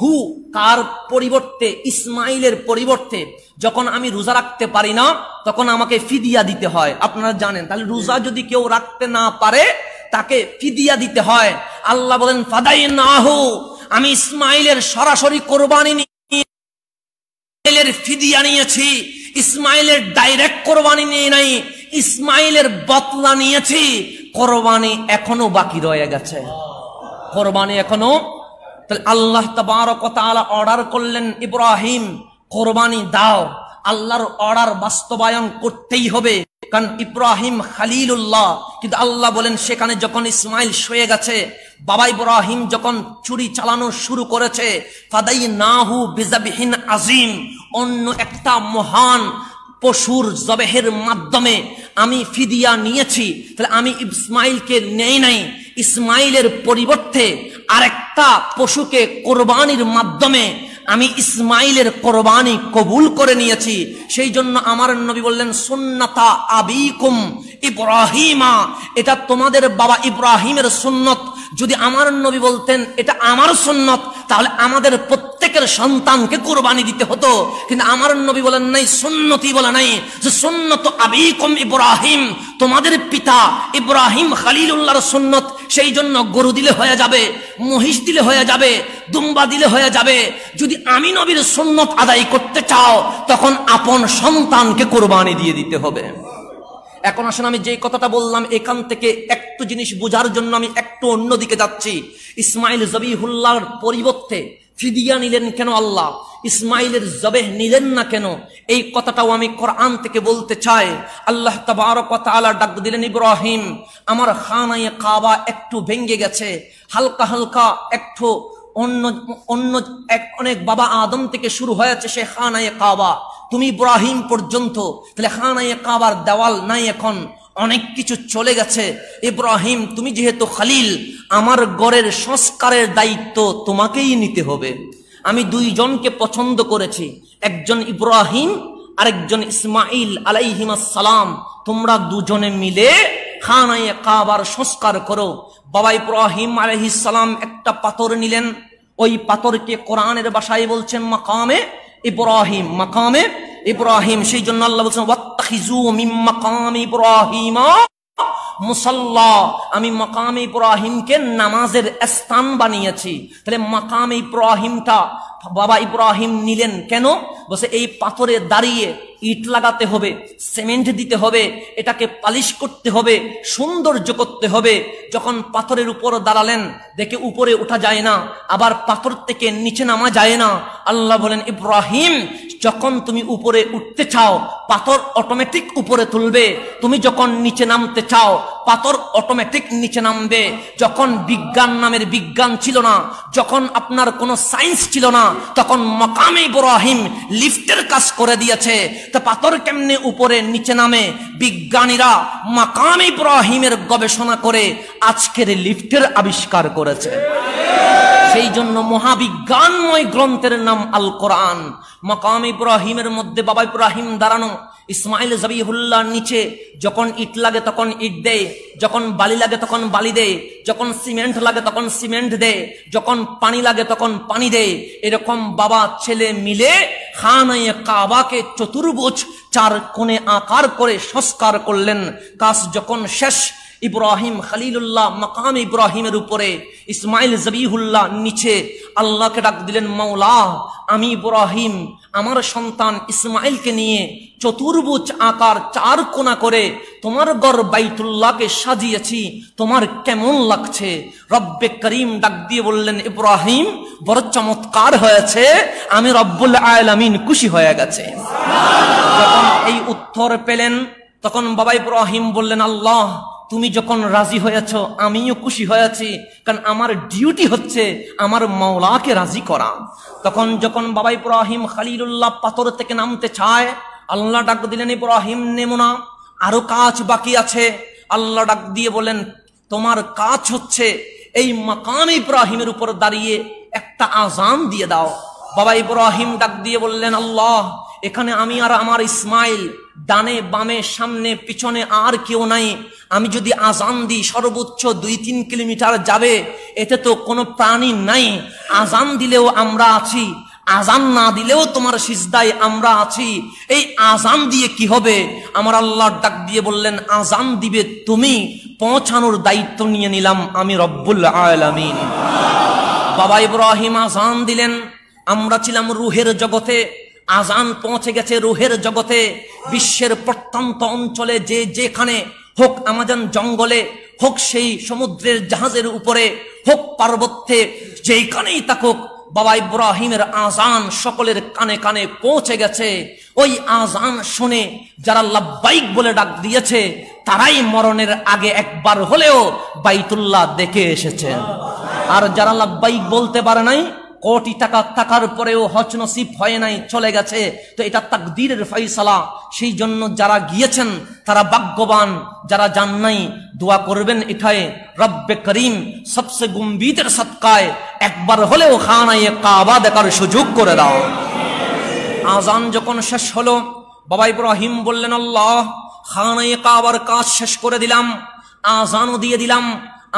হু কার পরিবর্তে ইসমাইলের পরিবর্তে যখন আমি রোজা রাখতে পারি না তখন আমাকে ফিদিয়া দিতে হয় আপনারা জানেন তাহলে রোজা যদি কেউ রাখতে না পারে তাকে ফিদিয়া দিতে হয় আল্লাহ বলেন ফাদাই হু আমি ইসমাইলের সরাসরি কোরবানি নিয়ে ফিদিয়া নিয়েছি ইসমাইলের ডাইরেক্ট কোরবানি নিয়ে নাই ইসমাইলের বতলা নিয়েছি কোরবানি এখনো বাকি রয়ে গেছে কোরবানি এখনো তাহলে আল্লাহ তাবারকতালা অর্ডার করলেন ইব্রাহিম কোরবানি দাও আল্লাহর অর্ডার বাস্তবায়ন করতেই হবে কারণ ইব্রাহিম খালিলুল্লাহ কিন্তু আল্লাহ বলেন সেখানে যখন ইসমাইল শুয়ে গেছে বাবা ইব্রাহিম যখন চুরি চালানো শুরু করেছে ফাদাই নাহু বিজাবিহীন আজিম অন্য একটা মহান পশুর জবেহের মাধ্যমে আমি ফিদিয়া নিয়েছি তাহলে আমি ইসমাইলকে নেই নাই ইসমাইলের পরিবর্তে আরেকটা পশুকে কোরবানির মাধ্যমে আমি ইসমাইলের কোরবানি কবুল করে নিয়েছি সেই জন্য আমার নবী বললেন সুন্নাতা আবিকুম ইব্রাহিমা এটা তোমাদের বাবা ইব্রাহিমের সুন্নত যদি আমার নবী বলতেন এটা আমার সুন্নত তাহলে আমাদের প্রত্যেকের সন্তানকে কোরবানি দিতে হতো কিন্তু আমার নবী বলেন নাই সুন্নতি বলে নাই যে সুন্নত আবিকুম ইব্রাহিম তোমাদের পিতা ইব্রাহিম উল্লাহর সুন্নত সেই জন্য গরু দিলে হয়ে যাবে মহিষ দিলে হয়ে যাবে দুম্বা দিলে হয়ে যাবে যদি আমি নবীর সুন্নত আদায় করতে চাও তখন আপন সন্তানকে কোরবানি দিয়ে দিতে হবে এখন আসেন আমি যে কথাটা বললাম এখান থেকে একটু জিনিস বোঝার জন্য আমি একটু অন্যদিকে যাচ্ছি ইসমাইল জবিহুল্লাহর পরিবর্তে ফিদিয়া নিলেন কেন আল্লাহ ইসমাইলের জবেহ নিলেন না কেন এই কথাটাও আমি কোরআন থেকে বলতে চাই আল্লাহ তবরকতালা ডাক দিলেন ইব্রাহিম আমার খানায় কাবা একটু ভেঙ্গে গেছে হালকা হালকা একটু অন্য অন্য এক অনেক বাবা আদম থেকে শুরু হয়েছে সে খানায় কাবা তুমি ইব্রাহিম পর্যন্ত তাহলে খানায় কাবার দেওয়াল নাই এখন অনেক কিছু চলে গেছে ইব্রাহিম তুমি যেহেতু খালিল আমার গড়ের সংস্কারের দায়িত্ব তোমাকেই নিতে হবে আমি দুইজনকে পছন্দ করেছি একজন ইব্রাহিম আরেকজন ইসমাইল সালাম তোমরা দুজনে মিলে খানায় কাবার সংস্কার করো বাবা ইব্রাহিম সালাম একটা পাথর নিলেন ওই পাথরকে কোরআনের বাসায় বলছেন মাকামে ইব্রাহিম মাকামে ইব্রাহিম সেই জন্য আল্লাহ বলছেন ওয়াত্তাখিজু মিন মাকামি ইব্রাহিম মুসাল্লা আমি মাকামে ইব্রাহিমকে নামাজের স্থান বানিয়েছি তাহলে মাকামে ইব্রাহিমটা বাবা ইব্রাহিম নিলেন কেন বসে এই পাথরে দাঁড়িয়ে ইট লাগাতে হবে সিমেন্ট দিতে হবে এটাকে পালিশ করতে হবে সৌন্দর্য করতে হবে যখন পাথরের উপর দাঁড়ালেন দেখে উপরে ওঠা যায় না আবার পাথর থেকে নিচে নামা যায় না আল্লাহ বলেন ইব্রাহিম যখন তুমি উপরে উঠতে চাও পাথর অটোমেটিক উপরে তুলবে তুমি যখন নিচে নামতে চাও পাথর অটোমেটিক নিচে নামবে যখন বিজ্ঞান নামের বিজ্ঞান ছিল না যখন আপনার কোনো সায়েন্স ছিল না তখন মকামে ইব্রাহিম লিফটের কাজ করে দিয়েছে তা পাথর কেমনে উপরে নিচে নামে বিজ্ঞানীরা মকামে ইব্রাহিমের গবেষণা করে আজকের লিফটের আবিষ্কার করেছে সেই জন্য মহাবিজ্ঞানময় গ্রন্থের নাম আল কোরআন মকাম ইব্রাহিমের মধ্যে বাবা ইব্রাহিম দাঁড়ানো ইসমাইল জবিহুল্লার নিচে যখন ইট লাগে তখন ইট দেয় যখন বালি লাগে তখন বালি দেয় যখন সিমেন্ট লাগে তখন সিমেন্ট দেয় যখন পানি লাগে তখন পানি দেয় এরকম বাবা ছেলে মিলে খানায় কাবাকে চতুর্ভুজ চার কোণে আকার করে সংস্কার করলেন কাজ যখন শেষ ইব্রাহিম খালিলুল্লাহ মাকাম ইব্রাহিমের উপরে ইসমাইল জবিহুল্লাহ নিচে আল্লাহকে ডাক দিলেন মাওলা আমি ইব্রাহিম আমার সন্তান ইসমাইলকে নিয়ে চতুর্ভুজ আকার চার কোনা করে তোমার গড় বাইতুল্লাহকে সাজিয়েছি তোমার কেমন লাগছে রব্বে করিম ডাক দিয়ে বললেন ইব্রাহিম বড় চমৎকার হয়েছে আমি রব্বুল আয়ালামিন খুশি হয়ে গেছে যখন এই উত্তর পেলেন তখন বাবা ইব্রাহিম বললেন আল্লাহ তুমি যখন রাজি হয়েছ আমিও খুশি হয়েছি কারণ আমার ডিউটি হচ্ছে আমার মাওলাকে রাজি করা তখন যখন বাবা ইব্রাহিম খালিলুল্লাহ পাথর থেকে নামতে চায় আল্লাহ ডাক দিলেন ইব্রাহিম নেমো নেমোনা আরো কাজ বাকি আছে আল্লাহ ডাক দিয়ে বলেন তোমার কাজ হচ্ছে এই মাকাম ইব্রাহিমের উপর দাঁড়িয়ে একটা আজান দিয়ে দাও বাবা ইব্রাহিম ডাক দিয়ে বললেন আল্লাহ এখানে আমি আর আমার ইসমাইল ডানে বামে সামনে পিছনে আর কেউ নাই আমি যদি আজান দিই সর্বোচ্চ দুই তিন কিলোমিটার যাবে এতে তো কোনো প্রাণী নাই আজান দিলেও আমরা আছি আজান না দিলেও তোমার সিজদায় আমরা আছি এই আজান দিয়ে কি হবে আমার আল্লাহ ডাক দিয়ে বললেন আজান দিবে তুমি পৌঁছানোর দায়িত্ব নিয়ে নিলাম আমি রব্বুল আলামিন বাবা ইব্রাহিম আজান দিলেন আমরা ছিলাম রুহের জগতে আজান পৌঁছে গেছে রুহের জগতে বিশ্বের প্রত্যন্ত অঞ্চলে যে যেখানে হোক আমাজন জঙ্গলে হোক সেই সমুদ্রের জাহাজের উপরে হোক পার্বত্যে যেখানেই থাকুক বাবা ইব্রাহিমের আজান সকলের কানে কানে পৌঁছে গেছে ওই আজান শুনে যারা লাব্বাইক বলে ডাক দিয়েছে তারাই মরণের আগে একবার হলেও বাইতুল্লাহ দেখে এসেছে আর যারা লাব্বাইক বলতে পারে নাই কোটি টাকা থাকার পরেও হজ নসিব হয় নাই চলে গেছে তো এটা তাকদীরের ফাইসালা সেই জন্য যারা গিয়েছেন তারা ভাগ্যবান যারা যান নাই দোয়া করবেন এটাই রব্বে করিম সবচেয়ে গম্ভীরের সৎকায় একবার হলেও খানায় কাবা দেখার সুযোগ করে দাও আজান যখন শেষ হলো বাবা ইব্রাহিম বললেন আল্লাহ খানায় কাবার কাজ শেষ করে দিলাম আজানও দিয়ে দিলাম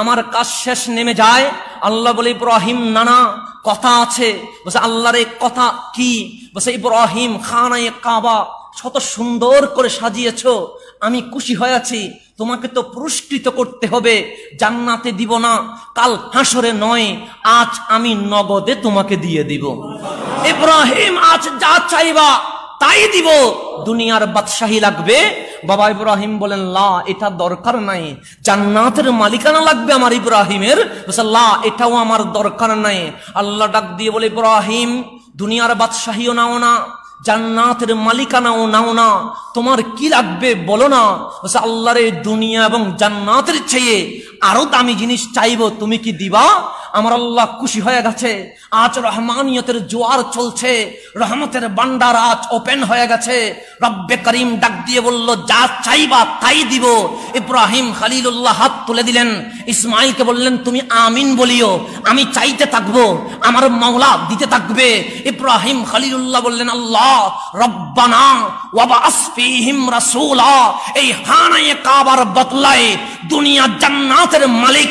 আমার কাজ শেষ নেমে যায় আল্লাহ বলে ইব্রাহিম নানা কথা আছে বসে আল্লাহর এই কথা কি বসে ইব্রাহিম খানায় কাবা শত সুন্দর করে সাজিয়েছ আমি খুশি হয়ে আছি তোমাকে তো পুরস্কৃত করতে হবে জান্নাতে দিব না কাল হাসরে নয় আজ আমি নগদে তোমাকে দিয়ে দিব ইব্রাহিম আজ যা চাইবা তাই দিব দুনিয়ার বাদশাহী লাগবে বাবা ইব্রাহিম বলেন লা এটা দরকার নাই জান্নাতের মালিকানা লাগবে আমার ইব্রাহিমের লা এটাও আমার দরকার নাই আল্লাহ ডাক দিয়ে বলে ইব্রাহিম দুনিয়ার বাদশাহীও নাও না জান্নাতের মালিকানাও নাও না তোমার কি লাগবে বলো না আল্লাহর দুনিয়া এবং জান্নাতের চেয়ে আরো দামি জিনিস চাইব তুমি কি দিবা আমার আল্লাহ খুশি হয়ে গেছে আজ রহমানিয়তের জোয়ার চলছে রহমতের বান্ডার আজ ওপেন হয়ে গেছে রব্বে করিম ডাক দিয়ে বলল যা চাইবা তাই দিব ইব্রাহিম খালিলুল্লাহ হাত তুলে দিলেন ইসমাইলকে বললেন তুমি আমিন বলিও আমি চাইতে থাকবো আমার মাওলা দিতে থাকবে ইব্রাহিম খালিলুল্লাহ বললেন আল্লাহ রব্বানা ওয়াবা আসফিহিম রাসূলা এই হানায়ে কাবার বতলায় দুনিয়া জান্নাতের মালিক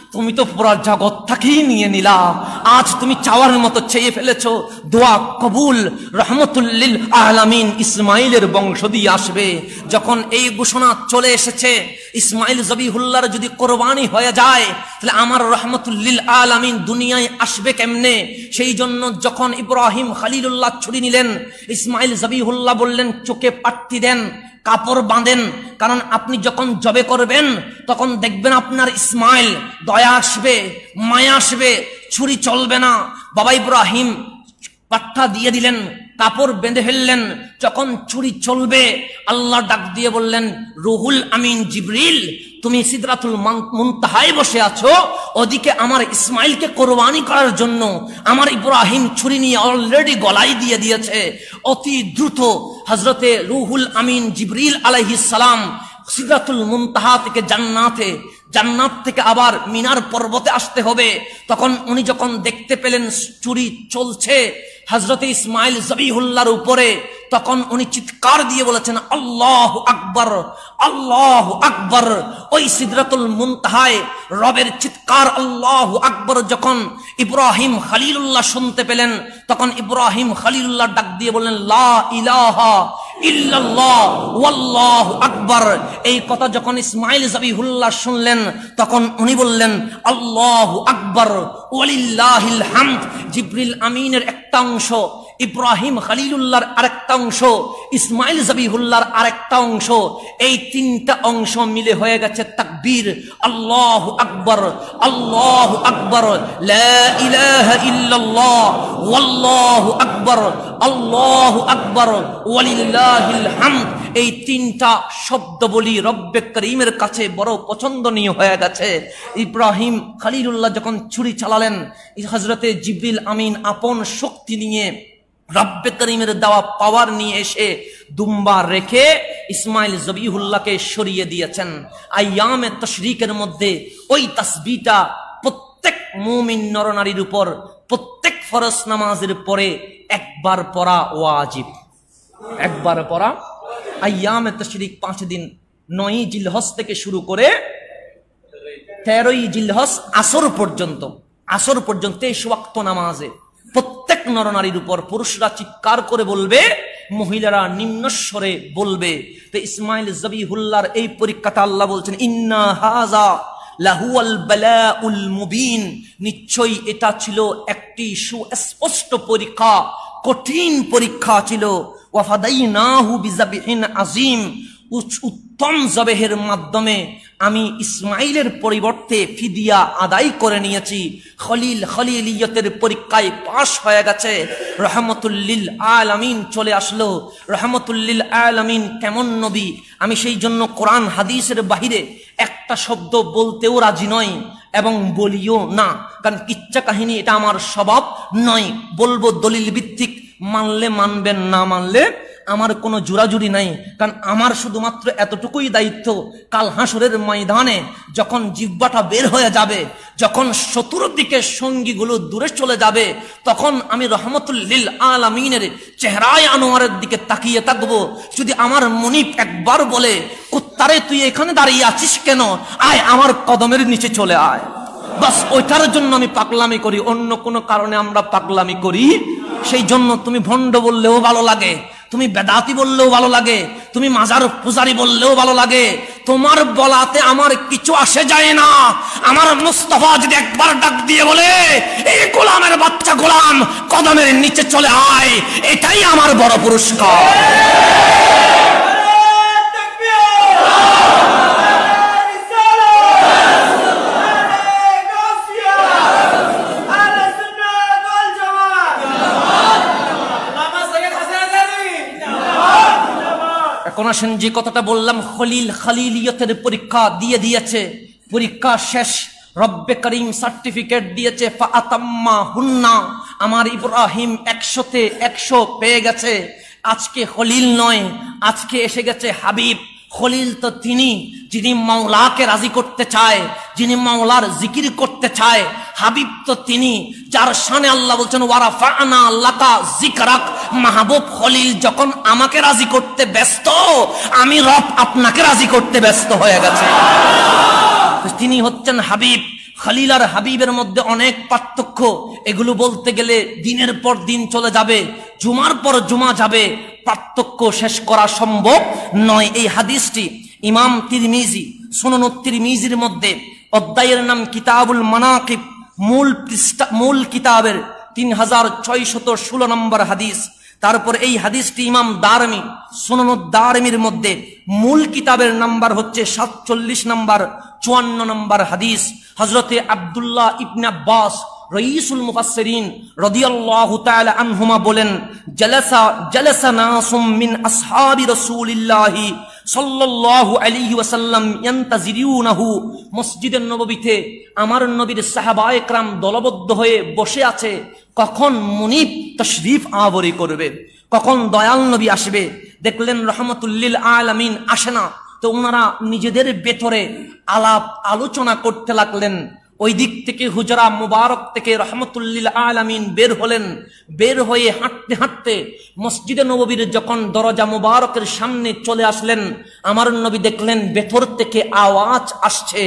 তুমি তো পুরা থাকেই নিয়ে নিলা আজ তুমি চাওয়ার মতো চেয়ে ফেলেছ দোয়া কবুল রহমতুল্লিল আলামিন ইসমাইলের বংশ দিয়ে আসবে যখন এই ঘোষণা চলে এসেছে ইসমাইল জবিহুল্লার যদি কোরবানি হয়ে যায় তাহলে আমার রহমতুল্লিল আলামিন দুনিয়ায় আসবে কেমনে সেই জন্য যখন ইব্রাহিম খালিলুল্লাহ ছুরি নিলেন ইসমাইল জবিহুল্লাহ বললেন চোখে পাট্টি দেন কাপড় বাঁধেন কারণ আপনি যখন জবে করবেন তখন দেখবেন আপনার ইসমাইল দয়া আসবে মায়া আসবে ছুরি চলবে না বাবা ইব্রাহিম পাট্টা দিয়ে দিলেন কাপড় বেঁধে ফেললেন যখন ছুরি চলবে আল্লাহ ডাক দিয়ে বললেন রুহুল আমিন জিবরিল তুমি সিদরাতুল মুনতাহায় বসে আছো ওদিকে আমার ইসমাইলকে কোরবানি করার জন্য আমার ইব্রাহিম ছুরি নিয়ে অলরেডি গলাই দিয়ে দিয়েছে অতি দ্রুত হজরতে রুহুল আমিন জিবরিল সালাম সিদ্ধাতুল মুনতাহা থেকে জান্নাতে জান্নাত থেকে আবার মিনার পর্বতে আসতে হবে তখন উনি যখন দেখতে পেলেন চুরি চলছে হজরত ইসমাইল জবিহুল্লার উপরে তখন উনি চিৎকার দিয়ে বলেছেন আল্লাহ আকবর আল্লাহ আকবর ওই সিদরাতুল মুনতাহায় রবের চিৎকার আল্লাহ আকবর যখন ইব্রাহিম খালিলুল্লাহ শুনতে পেলেন তখন ইব্রাহিম খালিলুল্লাহ ডাক দিয়ে বললেন লা ইলাহা ইল্লাল্লাহ ওয়াল্লাহু আকবর এই কথা যখন ইসমাইল জবিহুল্লাহ শুনলেন তখন উনি বললেন আল্লাহ আকবর ওয়ালিল্লাহিল হামদ জিব্রিল আমিনের একটা অংশ ইব্রাহিম খালিলুল্লাহর আরেকটা অংশ ইসমাইল জবিহুল্লাহর আরেকটা অংশ এই তিনটা অংশ মিলে হয়ে গেছে তাকবীর আল্লাহ আকবর আল্লাহ আকবর আল্লাহ আকবর আল্লাহ আকবর ওয়ালিল্লাহিল হামদ এই তিনটা শব্দ বলি রব্বে করিমের কাছে বড় পছন্দনীয় হয়ে গেছে ইব্রাহিম খালিলুল্লাহ যখন ছুরি চালালেন হজরতে জিবিল আমিন আপন শক্তি নিয়ে রাব্বে করিমের দেওয়া পাওয়ার নিয়ে এসে দুম্বা রেখে ইসমাইল জবিহুল্লাহকে সরিয়ে দিয়েছেন আয়ামে তশরিকের মধ্যে ওই তাসবিটা প্রত্যেক মুমিন নরনারীর উপর প্রত্যেক ফরস নামাজের পরে একবার পড়া ওয়াজিব একবার পড়া আয়ামে তশরিক পাঁচ দিন নয় জিলহস থেকে শুরু করে তেরোই জিলহস আসর পর্যন্ত আসর পর্যন্ত এই ওয়াক্ত নামাজে প্রত্যেক নরনারীর উপর পুরুষরা চিৎকার করে বলবে মহিলারা নিম্নস্বরে বলবে তো ইসমাইল জবি জবিহুল্লার এই পরীক্ষাতে আল্লাহ বলছেন ইন্না হাজা লাহুয়াল বালাউল মুবিন নিশ্চয়ই এটা ছিল একটি সুস্পষ্ট পরীক্ষা কঠিন পরীক্ষা ছিল ওয়াফাদাইনাহু বিজাবিহিন আজিম উত্তম জবেহের মাধ্যমে আমি ইসমাইলের পরিবর্তে ফিদিয়া আদায় করে নিয়েছি খলিল খলিলিয়তের পরীক্ষায় পাশ হয়ে গেছে রহমতুল্লিল আলামিন চলে আসলো রহমতুল্লিল আলামিন কেমন নবী আমি সেই জন্য কোরআন হাদিসের বাহিরে একটা শব্দ বলতেও রাজি নয় এবং বলিও না কারণ কিচ্ছা কাহিনী এটা আমার স্বভাব নয় বলবো দলিল ভিত্তিক মানলে মানবেন না মানলে আমার কোনো জোরাজুরি নাই কারণ আমার শুধুমাত্র এতটুকুই দায়িত্ব কাল হাসুরের ময়দানে যখন জিব্বাটা বের হয়ে যাবে যখন শত্রুর দিকে সঙ্গীগুলো দূরে চলে যাবে তখন আমি রহমতুল্লিল আলমিনের চেহারায় আনোয়ারের দিকে তাকিয়ে থাকবো যদি আমার মনিপ একবার বলে কুত্তারে তুই এখানে দাঁড়িয়ে আছিস কেন আয় আমার কদমের নিচে চলে আয় বাস ওইটার জন্য আমি পাগলামি করি অন্য কোনো কারণে আমরা পাগলামি করি সেই জন্য তুমি ভণ্ড বললেও ভালো লাগে তুমি বেদাতি বললেও ভালো লাগে তুমি মাজার পূজারি বললেও ভালো লাগে তোমার বলাতে আমার কিছু আসে যায় না আমার মুস্তফা যদি একবার ডাক দিয়ে বলে এই গোলামের বাচ্চা গোলাম কদমের নিচে চলে আয় এটাই আমার বড় পুরস্কার এখন আসেন যে কথাটা বললাম খলিল খালিলিয়তের পরীক্ষা দিয়ে দিয়েছে পরীক্ষা শেষ রব্বে করিম সার্টিফিকেট দিয়েছে ফাতাম্মা হুন্না আমার ইব্রাহিম একশোতে একশো পেয়ে গেছে আজকে খলিল নয় আজকে এসে গেছে হাবিব খলিল তো তিনি যিনি মাওলাকে রাজি করতে চায় যিনি মাওলার জিকির করতে চায় হাবিব তো তিনি যার সানে আল্লাহ বলছেন ওয়ারা ফানা আল্লাকা জিকরাক মাহবুব খলিল যখন আমাকে রাজি করতে ব্যস্ত আমি রব আপনাকে রাজি করতে ব্যস্ত হয়ে গেছে তিনি হচ্ছেন হাবিব খালিল আর হাবিবের মধ্যে অনেক পার্থক্য এগুলো বলতে গেলে দিনের পর দিন চলে যাবে জুমার পর জুমা যাবে পার্থক্য শেষ করা সম্ভব নয় এই হাদিসটি ইমাম তিরমিজি সুনন তিরমিজির মধ্যে অধ্যায়ের নাম কিতাবুল মানাকিব মূল পৃষ্ঠা মূল কিতাবের তিন হাজার ছয়শত ষোলো নম্বর হাদিস তারপর এই হাদিসটি ইমাম দারমি সোনানো দারমির মধ্যে মূল কিতাবের নাম্বার হচ্ছে সাতচল্লিশ নাম্বার চুয়ান্ন নাম্বার হাদিস হজরতে আবদুল্লাহ ইবনে আব্বাস রইসুল মুফাসসিরিন রাদিয়াল্লাহু তাআলা আনহুমা বলেন জালাসা জালাসা নাসুম মিন আসহাবি রাসূলিল্লাহ সাল্লাল্লাহু আলাইহি ওয়াসাল্লাম ইয়ান্তাজিরুনাহু মসজিদে নববীতে আমার নবীর সাহাবায়ে کرام দলবদ্ধ হয়ে বসে আছে কখন মুনিব তশরিফ আবরি করবে কখন দয়াল নবী আসবে দেখলেন রহমতুল্লিল আলামিন আসে না তো ওনারা নিজেদের ভেতরে আলাপ আলোচনা করতে লাগলেন ওই দিক থেকে হুজরা মুবারক থেকে রহমতুল্লিল আলামিন বের হলেন বের হয়ে হাঁটতে হাঁটতে মসজিদে নববীর যখন দরজা মুবারকের সামনে চলে আসলেন আমার নবী দেখলেন বেথর থেকে আওয়াজ আসছে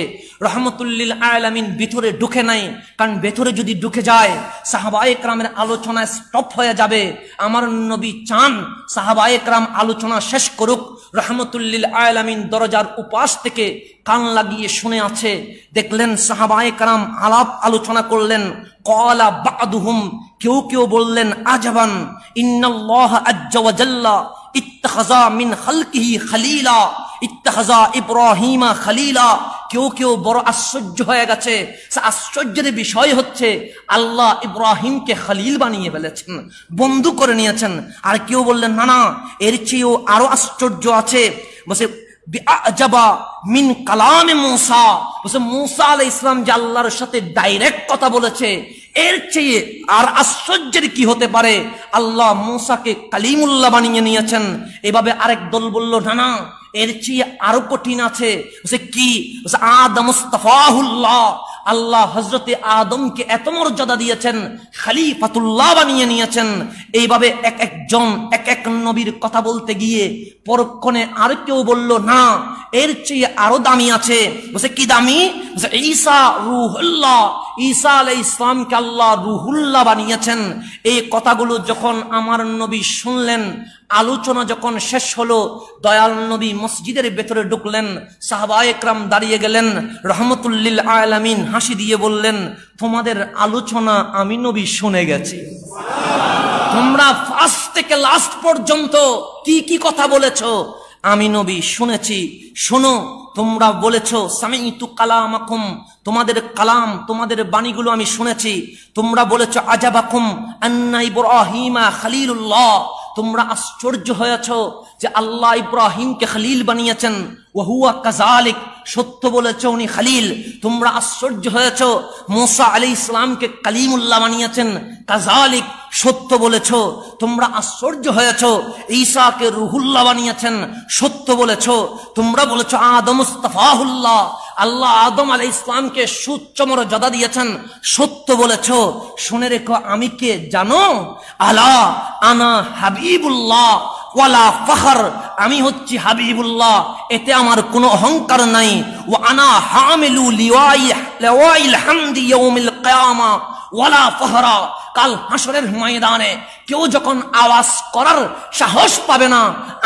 রহমতুল্লিল আলামিন ভিতরে ঢুকে নাই কারণ ভেতরে যদি ঢুকে যায় সাহাবায়ে ক্রামের আলোচনা স্টপ হয়ে যাবে আমার নবী চান সাহাবায়ে আলোচনা শেষ করুক রহমতুল্লিল আয়ালামিন দরজার উপাস থেকে কান লাগিয়ে শুনে আছে দেখলেন সাহাবায় কারাম আলাপ আলোচনা করলেন কলা বাদুহুম কেউ কেউ বললেন আজবান ইন্নাল্লাহ আজ্জাওয়াজাল্লা ইত্তাহাজা মিন হালকিহি খালিলা ইত্তাহাজা ইব্রাহিমা খালিলা কেউ কেউ বড় আশ্চর্য হয়ে গেছে আশ্চর্যের বিষয় হচ্ছে আল্লাহ ইব্রাহিমকে খালিল বানিয়ে ফেলেছেন বন্ধু করে নিয়েছেন আর কেউ বললেন না না এর চেয়েও আরো আশ্চর্য আছে বসে মিন কালামে মুসা বসে মুসা আল ইসলাম যে আল্লাহর সাথে ডাইরেক্ট কথা বলেছে এর চেয়ে আর আশ্চর্যের কি হতে পারে আল্লাহ মুসাকে কালিমুল্লাহ বানিয়ে নিয়েছেন এভাবে আরেক দল বলল না না এর চেয়ে আরো কঠিন আছে কি আদমস্তাফাহুল্লাহ আল্লাহ হজরতে আদমকে এত মর্যাদা দিয়েছেন খালিফাতুল্লাহ বানিয়ে নিয়েছেন এইভাবে এক একজন এক এক নবীর কথা বলতে গিয়ে পরক্ষণে আর কেউ বলল না এর চেয়ে আরো দামি আছে বসে কি দামি ঈসা রুহুল্লাহ ঈসা আলাই ইসলামকে আল্লাহ রুহুল্লাহ বানিয়েছেন এই কথাগুলো যখন আমার নবী শুনলেন আলোচনা যখন শেষ হলো দয়াল নবী মসজিদের ভেতরে ঢুকলেন সাহবা একরাম দাঁড়িয়ে গেলেন রহমতুল্লিল আলামিন হাসি দিয়ে বললেন তোমাদের আলোচনা আমি নবী শুনে গেছি তোমরা ফার্স্ট থেকে লাস্ট পর্যন্ত কি কি কথা বলেছ আমি নবী শুনেছি শোনো তোমরা বলেছ সামি তু কালাম তোমাদের কালাম তোমাদের বাণীগুলো আমি শুনেছি তোমরা বলেছ আজাবাকুম আন্না ইব্রাহিমা খালিল তোমরা আশ্চর্য হয়েছ যে আল্লাহ ইব্রাহিমকে খালিল বানিয়েছেন ওহুয়া কাজালিক সত্য বলেছ উনি খালিল তোমরা আশ্চর্য হয়েছ মোসা আলী ইসলামকে কালিমুল্লাহ বানিয়েছেন কাজালিক সত্য বলেছ তোমরা আশ্চর্য হয়েছ ঈশাকে রুহুল্লাহ বানিয়েছেন সত্য বলেছ তোমরা বলেছ আদম মুস্তাফাহুল্লাহ আল্লাহ আদম আলী ইসলামকে সুচমর জাদা দিয়েছেন সত্য বলেছ শুনে রেখো আমি কে জানো আলা আনা হাবিবুল্লাহ ওয়ালা ফাহর আমি হচ্ছি হাবিবুল্লাহ এতে আমার কোনো অহংকার নাই ও আনা হামিলু লিওয়াই লিওয়াইল হামদি ইয়াউমিল কিয়ামা ওয়ালা ফাহরা কাল হাসরের ময়দানে কেউ যখন আওয়াজ করার সাহস পাবে না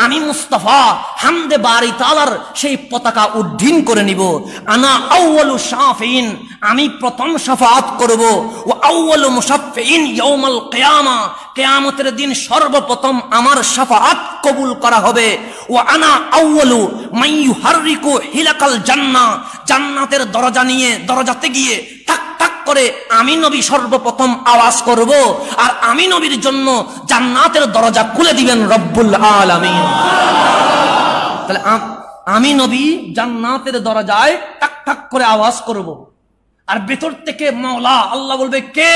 আমি মুস্তফা হামদে বাড়ি তালার সেই পতাকা উদ্দিন করে নিব আনা আউ্বল সাফিন আমি প্রথম সাফাত করব ও আউ্বল মুসাফিন ইয়ৌমাল কেয়ামা কেয়ামতের দিন সর্বপ্রথম আমার সাফাত কবুল করা হবে ও আনা আউ্বল মাইয়ু হারিকু হিলাকাল জান্না জান্নাতের দরজা নিয়ে দরজাতে গিয়ে টাক টাক করে আমি নবী সর্বপ্রথম আওয়াজ করব করব আর আমি নবীর জন্য জান্নাতের দরজা খুলে দিবেন রব্বুল আলামিন তাহলে আমি নবী জান্নাতের দরজায় টাক টাক করে আওয়াজ করব আর ভেতর থেকে মাওলা আল্লাহ বলবে কে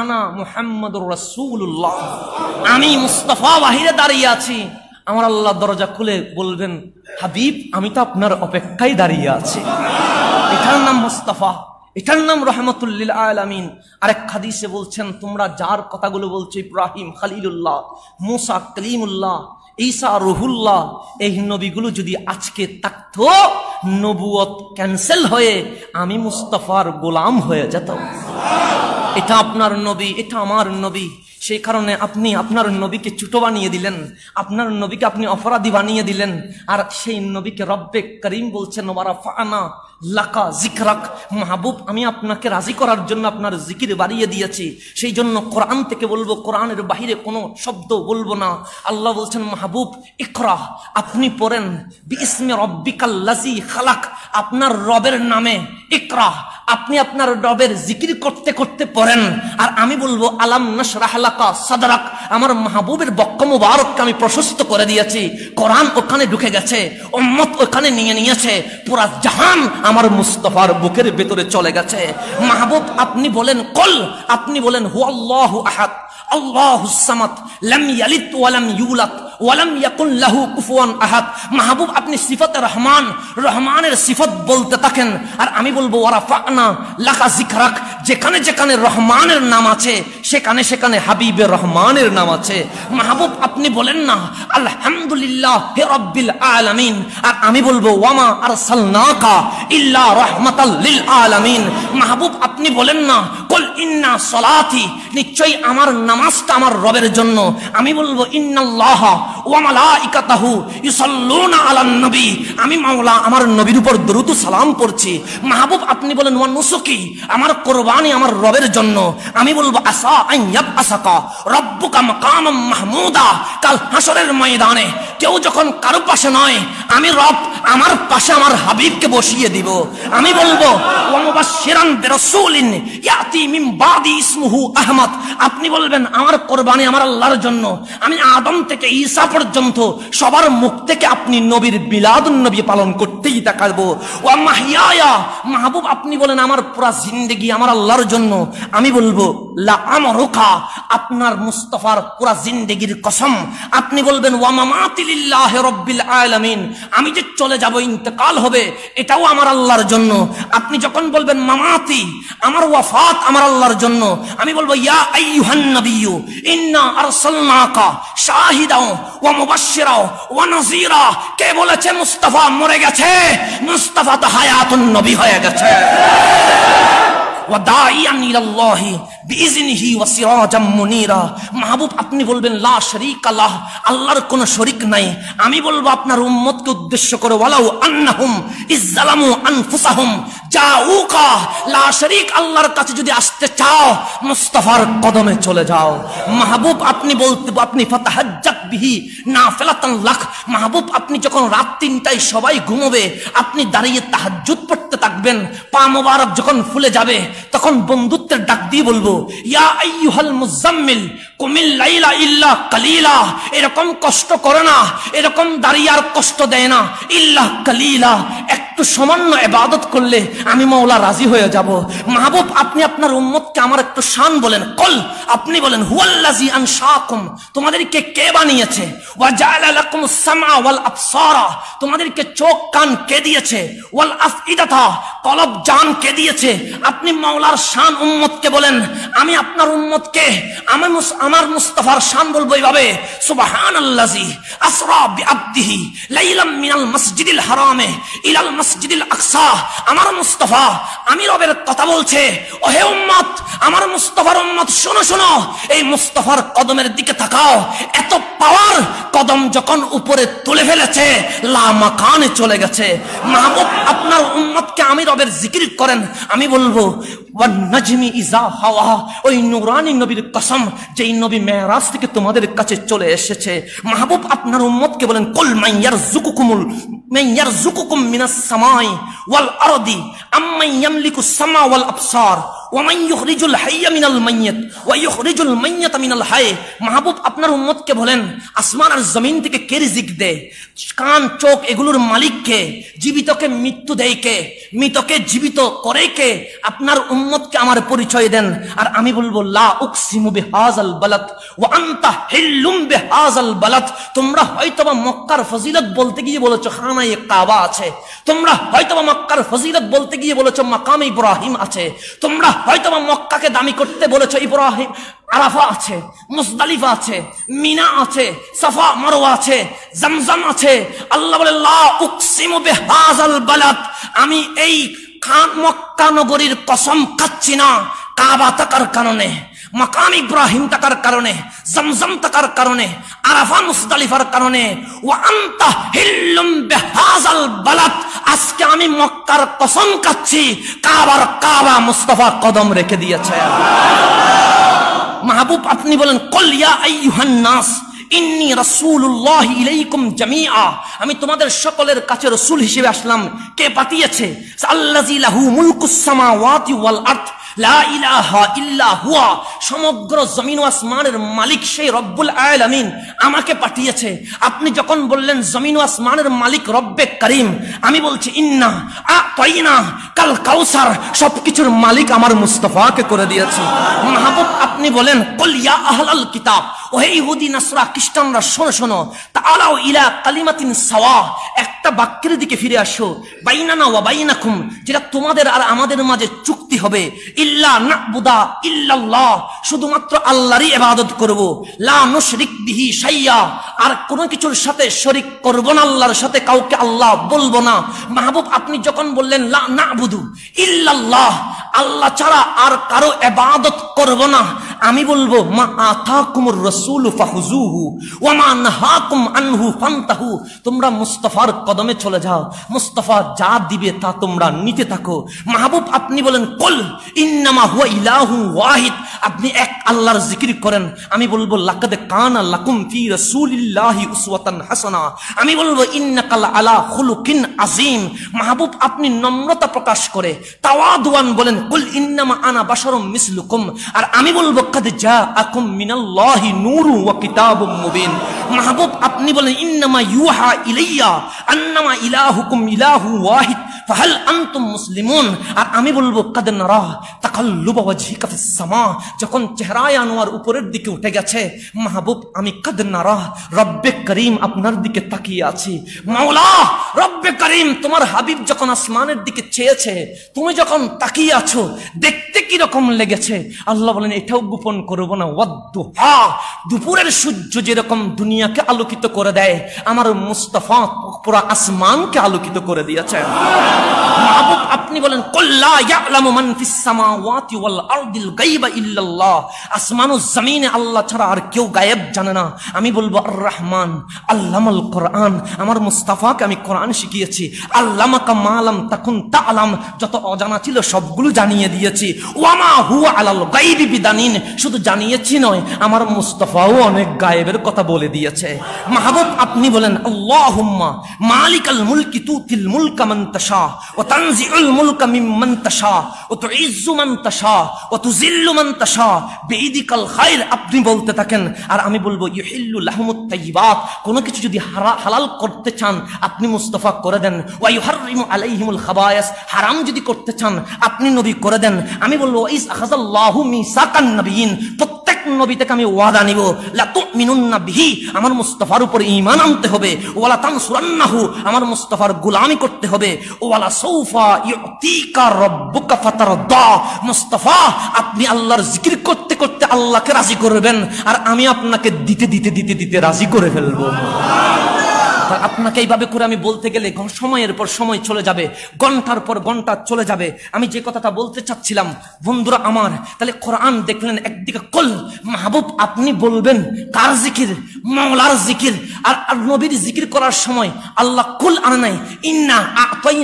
আনা মুহাম্মদুর রাসূলুল্লাহ আমি মুস্তাফা বাহিরে দাঁড়িয়ে আছি আমার আল্লাহ দরজা খুলে বলবেন হাবিব আমি তো আপনার অপেক্ষায় দাঁড়িয়ে আছি এখানে নাম মুস্তাফা এটার নাম রহমতুল্লিল আলামিন আরেক খাদিসে বলছেন তোমরা যার কথাগুলো বলছো ইব্রাহিম খালিলুল্লাহ মুসা কলিমুল্লাহ ঈসা রহুল্লাহ এই নবীগুলো যদি আজকে থাকত নবুয়ত ক্যান্সেল হয়ে আমি মুস্তফার গোলাম হয়ে যেত এটা আপনার নবী এটা আমার নবী সেই কারণে আপনি আপনার নবীকে ছুটো বানিয়ে দিলেন আপনার নবীকে আপনি অপরাধী বানিয়ে দিলেন আর সেই নবীকে রব্বে করিম বলছেন ওমারা ফানা লাকা জিকরাক মাহবুব আমি আপনাকে রাজি করার জন্য আপনার জিকির বাড়িয়ে দিয়েছি সেই জন্য কোরআন থেকে বলবো কোরআনের বাহিরে কোনো শব্দ বলবো না আল্লাহ বলছেন মাহবুব ইকরা আপনি পড়েন বিসমে রব্বিকাল্লাজি খালাক আপনার রবের নামে ইকরা আপনি আপনার ডবের জিকির করতে করতে পড়েন আর আমি বলবো আলাম সাদারাক আমার মাহবুবের বক্ক মুবারককে আমি প্রশস্ত করে দিয়েছি কোরআন ওখানে ঢুকে গেছে উম্মত ওখানে নিয়ে নিয়েছে পুরা জাহান আমার মুস্তফার বুকের ভেতরে চলে গেছে মাহবুব আপনি বলেন কল আপনি বলেন হু আল্লাহ আহাত আল্লাহ লাম ইয়ালিত ওয়ালাম ইউলাত ওয়ালাম মাহবুব আপনি সিফাত রহমান রহমানের বলতে থাকেন আর আমি বলবো ওরা লাখা যেখানে যেখানে রহমানের নাম আছে সেখানে সেখানে হাবিবের রহমানের নাম আছে মাহবুব আপনি বলেন না আলহামদুলিল্লাহ হে রব্বিল আলামিন আর আমি বলবো ওয়ামা আরসালনাকা ইল্লা রাহমাতাল আলামিন মাহবুব আপনি বলেন না কুল ইন্না নিশ্চয়ই আমার নামাজটা আমার রবের জন্য আমি বলবো ইন্নাল্লাহ ওয়ামালাইকাতাহু ইউসাল্লুনা আলান নবী আমি মাওলা আমার নবীর উপর দরুদ সালাম পড়ছি মাহবুব আপনি বলেন ওয়া নুসুকি আমার কুরবানি আমার রবের জন্য আমি বলবো আসা ইয়াবাসাকা রব্বুকা মাকামাম মাহমুদা কাল হাসরের ময়দানে কেউ যখন কারো পাশে নয় আমি রব আমার পাশে আমার হাবিবকে বসিয়ে দিব আমি বলবো ওয়ামুবাশশিরান বিরাসূলিন ইয়াতি মিন বাদি ইসমুহু আহমদ আপনি বলবেন আমার কুরবানি আমার আল্লাহর জন্য আমি আদম থেকে ঈসা পর্যন্ত সবার মুখ থেকে আপনি নবীর বিলাদ নবী পালন করতেই দেখাবো মাহবুব আপনি বলেন আমার পুরা জিন্দগি আমার আল্লাহর জন্য আমি বলবো আপনার মুস্তফার পুরা জিন্দগির কসম আপনি বলবেন ওয়া আলামিন আমি যে চলে যাব ইন্তেকাল হবে এটাও আমার আল্লাহর জন্য আপনি যখন বলবেন মামাতি আমার ওয়াফাত আমার আল্লাহর জন্য আমি বলবো ইয়া আইয়ুহান নবিয়্যু ইন্না আরসালনাকা শাহিদাও ওয়া মুবাশশিরা ওয়া নাযীরা কে বলেছে মুস্তফা মরে গেছে মুস্তফা তো হায়াতুন নবী হয়ে গেছে ওয়া দাইয়ান ইলাল্লাহি মাহবুব আপনি বলবেন লা আল্লাহর কোন নাই আমি বলবো আপনার উম্মতকে উদ্দেশ্য করে ওয়ালাউ আন্নাহুম আনফুসাহুম যাউকা লা আল্লাহর কাছে যদি আসতে চাও মুস্তাফার কদমে চলে যাও মাহবুব আপনি বলতে আপনি ফাতাহাজ্জাক বিহি না ফেলাতান লাখ মাহবুব আপনি যখন রাত তিনটায় সবাই ঘুমোবে আপনি দাঁড়িয়ে তাহাজ্জুদ পড়তে থাকবেন পা মোবারক যখন ফুলে যাবে তখন বন্ধুত্বের ডাক দিয়ে বলবো এরকম কষ্ট না এরকম দাঁড়িয়ে কষ্ট দেয় না কালিলা একটু সামান্য এবাদত করলে আমি মাওলা রাজি হয়ে যাব মাহবুব আপনি আপনার উম্মতকে আমার একটু শান বলেন কল আপনি বলেন হুয়াল্লাজি আন তোমাদেরকে কে বানিয়েছে ওয়া ওয়াল আবসারা তোমাদেরকে চোখ কান কে দিয়েছে ওয়াল আফইদাতা কলব জান কে দিয়েছে আপনি মাওলার শান উম্মতকে বলেন আমি আপনার কে আমি আমার মুস্তফার শান বলবো এইভাবে সুবাহান আল্লাজি লাইলাম মিনাল মসজিদিল হারামে ইলাল মসজিদিল আকসা আমার আমি রবের কথা বলছে ওহে উম্মত আমার উম্মত শোনো শোনো এই কদমের দিকে তাকাও এত পাওয়ার কদম যখন উপরে তুলে ফেলেছে কানে চলে গেছে মাহবুব আপনার উম্মতকে আমি রবের জিকির করেন আমি বলবো ওয়ান নাজমি ইজা হাওয়া ওই নুরানি নবীর কসম যেই নবী মেয়ারাজ থেকে তোমাদের কাছে চলে এসেছে মাহবুব আপনার উম্মতকে বলেন কুল মাইয়ার জুকুকুমুল মাইয়ার জুকুকুম মিনাস সামাই ওয়াল আরদি আম্মাই ইয়ামলিকু সামা ওয়াল আবসার মাহবুব আপনার উম্মতকে বলেন আসমান আর জমিন থেকে কে রিজিক দেয় কান চোখ এগুলোর মালিককে জীবিতকে মৃত্যু দেয় কে মৃতকে জীবিত করে কে আপনার উম্মতকে আমার পরিচয় দেন আর আমি বলবো লা উকসিমু বিহাজাল বালাত ওয়া আনতা হিল্লুম বিহাজাল বালাত তোমরা হয়তোবা মক্কার ফজিলত বলতে গিয়ে বলেছো খানায়ে কাবা আছে তোমরা হয়তোবা মক্কার ফজিলত বলতে গিয়ে বলেছো মাকাম ইব্রাহিম আছে তোমরা হয়তো বা মক্কাকে দামি করতে বলেছ ইব্রাহিম আরাফা আছে মুসদালিফা আছে মিনা আছে সাফা মারোয়া আছে জামজাম আছে আল্লাহ বলে লা উকসিমু বিহাজাল বালাদ আমি এই মক্কা নগরীর কসম খাচ্ছি না কাবা তাকার কারণে মাকাম ইব্রাহিম থাকার কারণে জমজম থাকার কারণে আরাফা মুস্তালিফার কারণে ও হিল্লুম বেহাজাল বালাত আজকে আমি মক্কার কসম কাচ্ছি কাবার কাবা মুস্তফা কদম রেখে দিয়েছে মাহবুব আপনি বলেন কলিয়া আইহান নাস ইন্নি রসুল্লাহ ইলাইকুম জামিয়া আমি তোমাদের সকলের কাছে রসুল হিসেবে আসলাম কে পাতিয়েছে আল্লাজি লাহু মুলকুসামা ওয়াতি ওয়াল আর্থ সমগ্র জমিন ও আসমানের মালিক সেই রব্বুল আমাকে পাঠিয়েছে আপনি যখন বললেন জমিন ও আসমানের মালিক রব্বে করিম আমি বলছি ইন্না আইনা কাল কাউসার সবকিছুর মালিক আমার মুস্তফাকে করে দিয়েছে মাহবুব আপনি বলেন কলিয়া আহলাল কিতাব ওহে ইহুদি নাসরা খ্রিস্টানরা শোনো শোনো তা আলাও ইলা কালিমাতিন সাওয়া একটা বাক্যের দিকে ফিরে আসো বাইনানা ওয়া বাইনাকুম যেটা তোমাদের আর আমাদের মাঝে চুক্তি হবে ইল্লা নাবুদা ইল্লাল্লাহ শুধুমাত্র আল্লাহরই ইবাদত করব লা নুশরিক বিহি শাইয়া আর কোন কিছুর সাথে শরীক করব না আল্লাহর সাথে কাউকে আল্লাহ বলবো না মাহবুব আপনি যখন বললেন লা নাবুদু ইল্লাল্লাহ আল্লাহ ছাড়া আর কারো ইবাদত করব না আমি বলবো মা আতাকুমুর রসুল ফাহুজুহু মা নাহাকুম আনহু ফান্তাহু তোমরা মুস্তফার কদমে চলে যাও মুস্তফা যা দিবে তা তোমরা নিতে থাকো মাহবুব আপনি বলেন কল ইন্নামা হুয়া ইলাহু ওয়াহিদ আপনি এক আল্লাহর জিকির করেন আমি বলবো লাকাদ কানা লাকুম ফি রাসূলিল্লাহি উসওয়াতান হাসানা আমি বলবো ইন্নাকাল আলা খুলুকিন আজিম মাহবুব আপনি নম্রতা প্রকাশ করে তাওয়াদুয়ান বলেন কুল ইন্নামা আনা বাশারুম মিসলুকুম আর আমি বলবো মিনাল্লাহি নূরু ওয়া কিতাবুম মুবিন মাহবুব আপনি বলেন ইন্নামা ইউহা ইলাইয়া আন্নামা ইলাহুকুম ইলাহু ওয়াহিদ ফাহাল আনতুম মুসলিমুন আর আমি বলবো কদ নারা ওয়াজহিকা ফিস সামা যখন চেহারায় আনোয়ার উপরের দিকে উঠে গেছে মাহবুব আমি কদ নারা রব্বে করিম আপনার দিকে তাকিয়ে আছি মাওলা রব্বে করিম তোমার হাবিব যখন আসমানের দিকে চেয়েছে তুমি যখন তাকিয়ে আছো দেখতে কিরকম লেগেছে আল্লাহ বলেন এটাও গোপন করব না ওয়াদ্দুহা দুপুরের সূর্য যেরকম দুনিয়াকে আলোকিত করে দেয় আমার মুস্তাফা পুরো আসমানকে আলোকিত করে দিয়েছেন মাহবুব আপনি বলেন কল্লা ইয়ালামু মান ফিস সামাওয়াতি ওয়াল আরদিল গায়বা ইল্লাল্লাহ আসমান ও জমিনে আল্লাহ ছাড়া আর কেউ গায়েব জানে না আমি বলবো আর রহমান আল্লামাল কোরআন আমার মুস্তাফাকে আমি কোরআন শিখিয়েছি আল্লামাকা মালাম তা আলাম যত অজানা ছিল সবগুলো জানিয়ে দিয়েছি ওয়ামা হুয়া আলাল গায়বি বিদানিন শুধু জানিয়েছি নয় আমার মুস্তফাও অনেক গায়েবের কথা বলে দিয়েছে মাহবুব আপনি বলেন আল্লাহুম্মা মালিকাল মুলকি তুতিল মুলকা মান তাশা ওয়া তানজিউল মুলকা মিম্মান তাশা ওয়া তুইজ্জু মান তাশা ওয়া তুযিল্লু মান তাশা বিইদিকাল খাইর আপনি বলতে থাকেন আর আমি বলবো ইউহিল্লু লাহুমুত তাইয়িবাত কোনো কিছু যদি হালাল করতে চান আপনি মুস্তফা করে দেন ওয়া ইউহাররিমু আলাইহিমুল খাবায়াস হারাম যদি করতে চান আপনি নবী করে দেন আমি বলবো ইস আখাযাল্লাহু মিসাকান নবী নবীন প্রত্যেক নবী থেকে আমি ওয়াদা নিব লাতুমিনুন্না বিহি আমার মুস্তাফার উপর ঈমান আনতে হবে ওয়ালা তানসুরান্নাহু আমার মুস্তাফার গোলামি করতে হবে ওয়ালা সাউফা ইউতিকা রাব্বুকা ফাতারদা মুস্তাফা আপনি আল্লাহর জিকির করতে করতে আল্লাহকে রাজি করবেন আর আমি আপনাকে দিতে দিতে দিতে দিতে রাজি করে ফেলবো সুবহানাল্লাহ আপনাকে এইভাবে করে আমি বলতে গেলে সময়ের পর সময় চলে যাবে ঘন্টার পর ঘন্টা চলে যাবে আমি যে কথাটা বলতে চাচ্ছিলাম বন্ধুরা আমার তাহলে কোরআন দেখলেন একদিকে কল মাহবুব আপনি বলবেন কার জিকির মংলার জিকির আর নবীর জিকির করার সময় আল্লাহ কুল আনে নাই ইন্না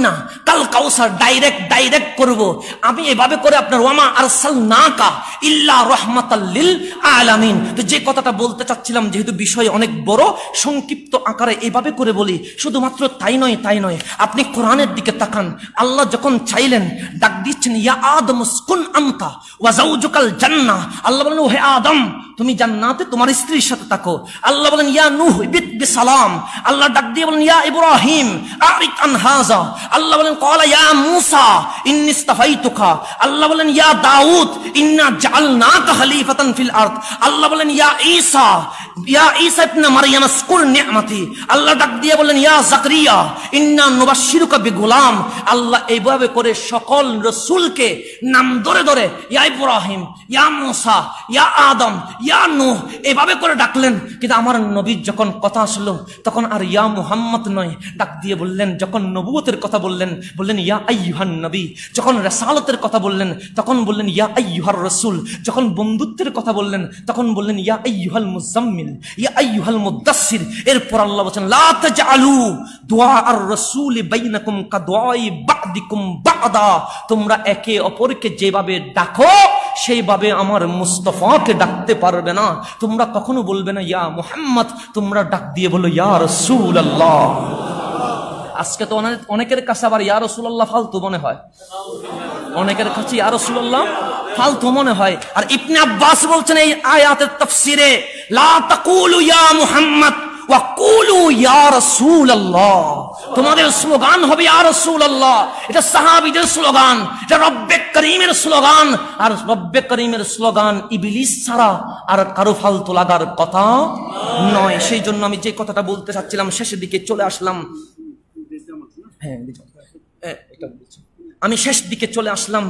না কাল কাউসার ডাইরেক্ট ডাইরেক্ট করব আমি এভাবে করে আপনার ওয়ামা আর সাল না কা ইল্লা রহমাতাল্লিল আলামিন তো যে কথাটা বলতে চাচ্ছিলাম যেহেতু বিষয় অনেক বড় সংক্ষিপ্ত আকারে এভাবে গর্বে করে বলি শুধুমাত্র তাই নয় তাই নয় আপনি কোরআনের দিকে তাকান আল্লাহ যখন চাইলেন ডাক দিচ্ছেন ইয়া আদম স্কুন আন্তা ওয়াজাউজুকাল জান্না আল্লাহ বলেন ওহে আদম তুমি জান্নাতে তোমার স্ত্রীর সাথে থাকো আল্লাহ বলেন ইয়া নূহ বিত সালাম আল্লাহ ডাক দিয়ে বলেন ইয়া ইব্রাহিম আরিক আন আনহাজা আল্লাহ বলেন কলা ইয়া মূসা ইন্নী ইসতাফাইতুকা আল্লাহ বলেন ইয়া দাউদ ইন্না জাআলনাকা খলিফাতান ফিল আরদ আল্লাহ বলেন ইয়া ঈসা ইয়া ঈসা ইবনে মারইয়াম স্কুল নিয়ামতি আল্লাহ ডাক দিয়ে বললেন ইয়া জাকরিয়া ইন্না নুবাশশিরুকা বিগুলাম আল্লাহ এইভাবে করে সকল রসুলকে নাম ধরে ধরে ইয়া ইব্রাহিম ইয়া মুসা ইয়া আদম ইয়া নূহ এভাবে করে ডাকলেন কিন্তু আমার নবীর যখন কথা আসলো তখন আর ইয়া মুহাম্মদ নয় ডাক দিয়ে বললেন যখন নবুয়তের কথা বললেন বললেন ইয়া আইহান নবী যখন রেসালতের কথা বললেন তখন বললেন ইয়া আইহার রসুল যখন বন্ধুত্বের কথা বললেন তখন বললেন ইয়া আইহাল মুজাম্মিল ইয়া আইহাল মুদাসসির এরপর আল্লাহ বলেন লা তোমরা একে অপরকে যেভাবে ডাকো সেইভাবে আমার মুস্তফাকে ডাকতে পারবে না তোমরা কখনো বলবে না ইয়া মোহাম্মদ তোমরা ডাক দিয়ে বলো ইয়া রসুল আল্লাহ আজকে তো অনেকের কাছে আবার ইয়া রসুল্লাহ ফালতু মনে হয় অনেকের কাছে ইয়া রসুল্লাহ ফালতু মনে হয় আর ইবনে আব্বাস বলছেন এই আয়াতের তফসিরে লা তাকুলু ইয়া মুহাম্মদ তোমাদের স্লোগান হবে আর রসুল্লাহ এটা সাহাবিদের স্লোগান এটা রব্বে করিমের স্লোগান আর রব্বে করিমের স্লোগান ইবিলিস ছাড়া আর কারো ফালতু লাগার কথা নয় সেই জন্য আমি যে কথাটা বলতে চাচ্ছিলাম শেষের দিকে চলে আসলাম হ্যাঁ এটা বলছি আমি শেষ দিকে চলে আসলাম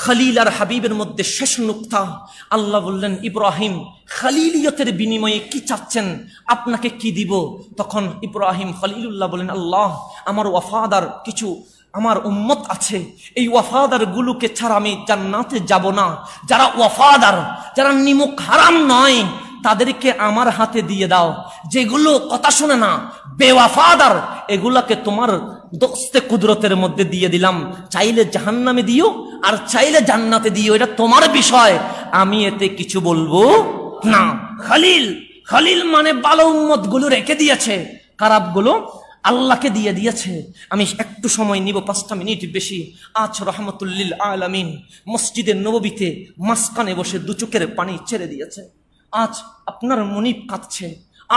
খালিল আর হাবিবের মধ্যে শেষ নুক্তা আল্লাহ বললেন ইব্রাহিম খালিলিয়তের বিনিময়ে কি চাচ্ছেন আপনাকে কি দিব তখন ইব্রাহিম খালিলুল্লাহ বলেন আল্লাহ আমার ওয়াফাদার কিছু আমার উম্মত আছে এই ওয়াফাদার গুলোকে ছাড়া আমি জান্নাতে যাব না যারা ওয়াফাদার যারা নিমুখ হারাম নয় তাদেরকে আমার হাতে দিয়ে দাও যেগুলো কথা শোনে না বেওয়াফাদার এগুলাকে তোমার দোস্তে কুদরতের মধ্যে দিয়ে দিলাম চাইলে জাহান্নামে দিও আর চাইলে জান্নাতে দিও এটা তোমার বিষয় আমি এতে কিছু বলবো না খালিল খালিল মানে বালো উম্মত গুলো রেখে দিয়েছে খারাপ গুলো আল্লাহকে দিয়ে দিয়েছে আমি একটু সময় নিব পাঁচটা মিনিট বেশি আজ রহমতুল্লিল আমিন মসজিদের নববীতে মাসকানে বসে দুচুকের পানি ছেড়ে দিয়েছে আজ আপনার মনিব কাঁদছে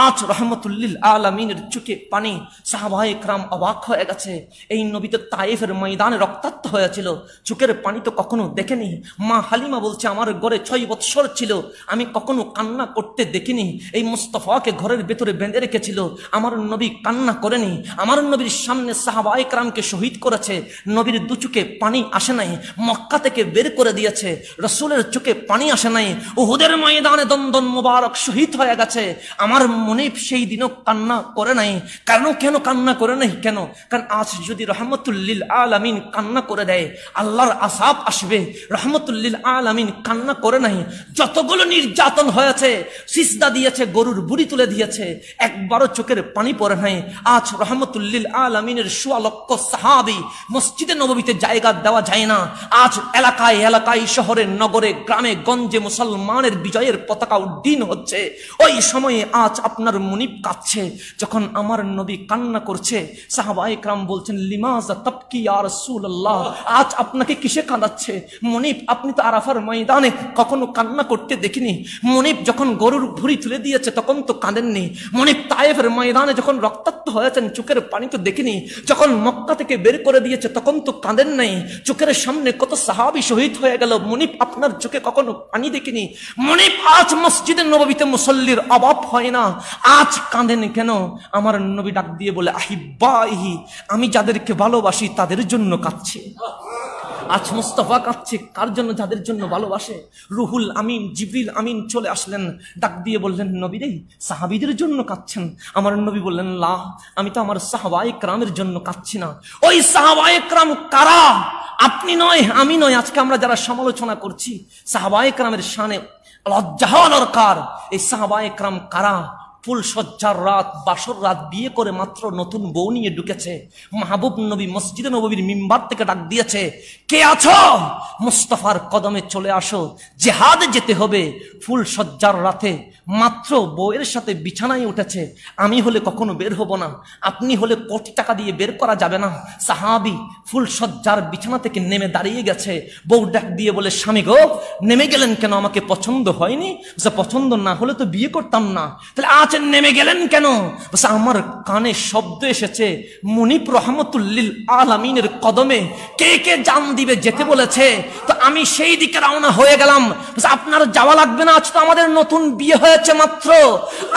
আজ রহমতুল্লিল আলমিনের চোখে পানি সাহাবাহ ক্রাম অবাক হয়ে গেছে এই নবীতে তাইফের ময়দানে রক্তাক্ত হয়েছিল চোখের পানি তো কখনো দেখেনি মা হালিমা বলছে আমার ঘরে ছয় বৎসর ছিল আমি কখনো কান্না করতে দেখিনি এই মুস্তফাকে ঘরের ভেতরে বেঁধে রেখেছিল আমার নবী কান্না করেনি আমার নবীর সামনে সাহাবাহ ক্রামকে শহীদ করেছে নবীর দু চোখে পানি আসে নাই মক্কা থেকে বের করে দিয়েছে রসুলের চোখে পানি আসে নাই ওহুদের ময়দানে দন্দন মুবারক শহীদ হয়ে গেছে আমার মুনিফ সেই দিনও কান্না করে নাই কারণ কেন কান্না করে নাই কেন কারণ আজ যদি রহমতুল্লিল আলামিন কান্না করে দেয় আল্লাহর আসাব আসবে রহমতুল্লিল আলামিন কান্না করে নাই যতগুলো নির্যাতন হয়েছে সিসদা দিয়েছে গরুর বুড়ি তুলে দিয়েছে একবারও চোখের পানি পরে নাই আজ রহমতুল্লিল আলামিনের সুয়ালক্ষ সাহাবি মসজিদে নবীতে জায়গা দেওয়া যায় না আজ এলাকায় এলাকায় শহরে নগরে গ্রামে গঞ্জে মুসলমানের বিজয়ের পতাকা উড্ডীন হচ্ছে ওই সময়ে আজ আপনার মুনিব কাঁদছে যখন আমার নবী কান্না করছে সাহাবাই ক্রাম বলছেন লিমাজা তপকি আর সুল্লাহ আজ আপনাকে কিসে কাঁদাচ্ছে মনিব আপনি তো আরাফার ময়দানে কখনো কান্না করতে দেখিনি মনিব যখন গরুর ভুড়ি তুলে দিয়েছে তখন তো কাঁদেননি মনিব তায়েফের ময়দানে যখন রক্তাক্ত হয়েছেন চোখের পানি তো দেখিনি যখন মক্কা থেকে বের করে দিয়েছে তখন তো কাঁদেন নাই চোখের সামনে কত সাহাবি শহীদ হয়ে গেল মনিপ আপনার চোখে কখনো পানি দেখিনি মনিপ আজ মসজিদের নবীতে মুসল্লির অভাব হয় না আজ কাঁদেন কেন আমার নবী ডাক দিয়ে বলে আহিব্বাহি আমি যাদেরকে ভালোবাসি তাদের জন্য কাঁদছে আজ মোস্তফা কাঁদছে কার জন্য যাদের জন্য ভালোবাসে রুহুল আমিন জিবরিল আমিন চলে আসলেন ডাক দিয়ে বললেন নবী রে সাহাবিদের জন্য কাঁদছেন আমার নবী বললেন লাহ আমি তো আমার সাহাবায় ক্রামের জন্য কাঁদছি না ওই সাহাবায় ক্রাম কারা আপনি নয় আমি নয় আজকে আমরা যারা সমালোচনা করছি সাহাবায় ক্রামের সানে লজ্জা হওয়া দরকার এই সাহাবায় ক্রাম কারা ফুল সজ্জার রাত বাসর রাত বিয়ে করে মাত্র নতুন বউ নিয়ে ঢুকেছে মাহবুব নবী মসজিদে নবীর মিম্বার থেকে ডাক দিয়েছে কে আছো মুস্তফার কদমে চলে আসো জেহাদে যেতে হবে ফুল সজ্জার রাতে মাত্র বউয়ের সাথে বিছানায় উঠেছে আমি হলে কখনো বের হব না আপনি হলে কোটি টাকা দিয়ে বের করা যাবে না সাহাবি ফুল সজ্জার বিছানা থেকে নেমে দাঁড়িয়ে গেছে বউ ডাক দিয়ে বলে স্বামী গো নেমে গেলেন কেন আমাকে পছন্দ হয়নি পছন্দ না হলে তো বিয়ে করতাম না তাহলে আজ আছেন নেমে গেলেন কেন আমার কানে শব্দ এসেছে মুনিপ রহমতুল্লিল আলামিনের কদমে কে কে জান দিবে যেতে বলেছে তো আমি সেই দিকে রওনা হয়ে গেলাম আপনার যাওয়া লাগবে না আজ তো আমাদের নতুন বিয়ে হয়েছে মাত্র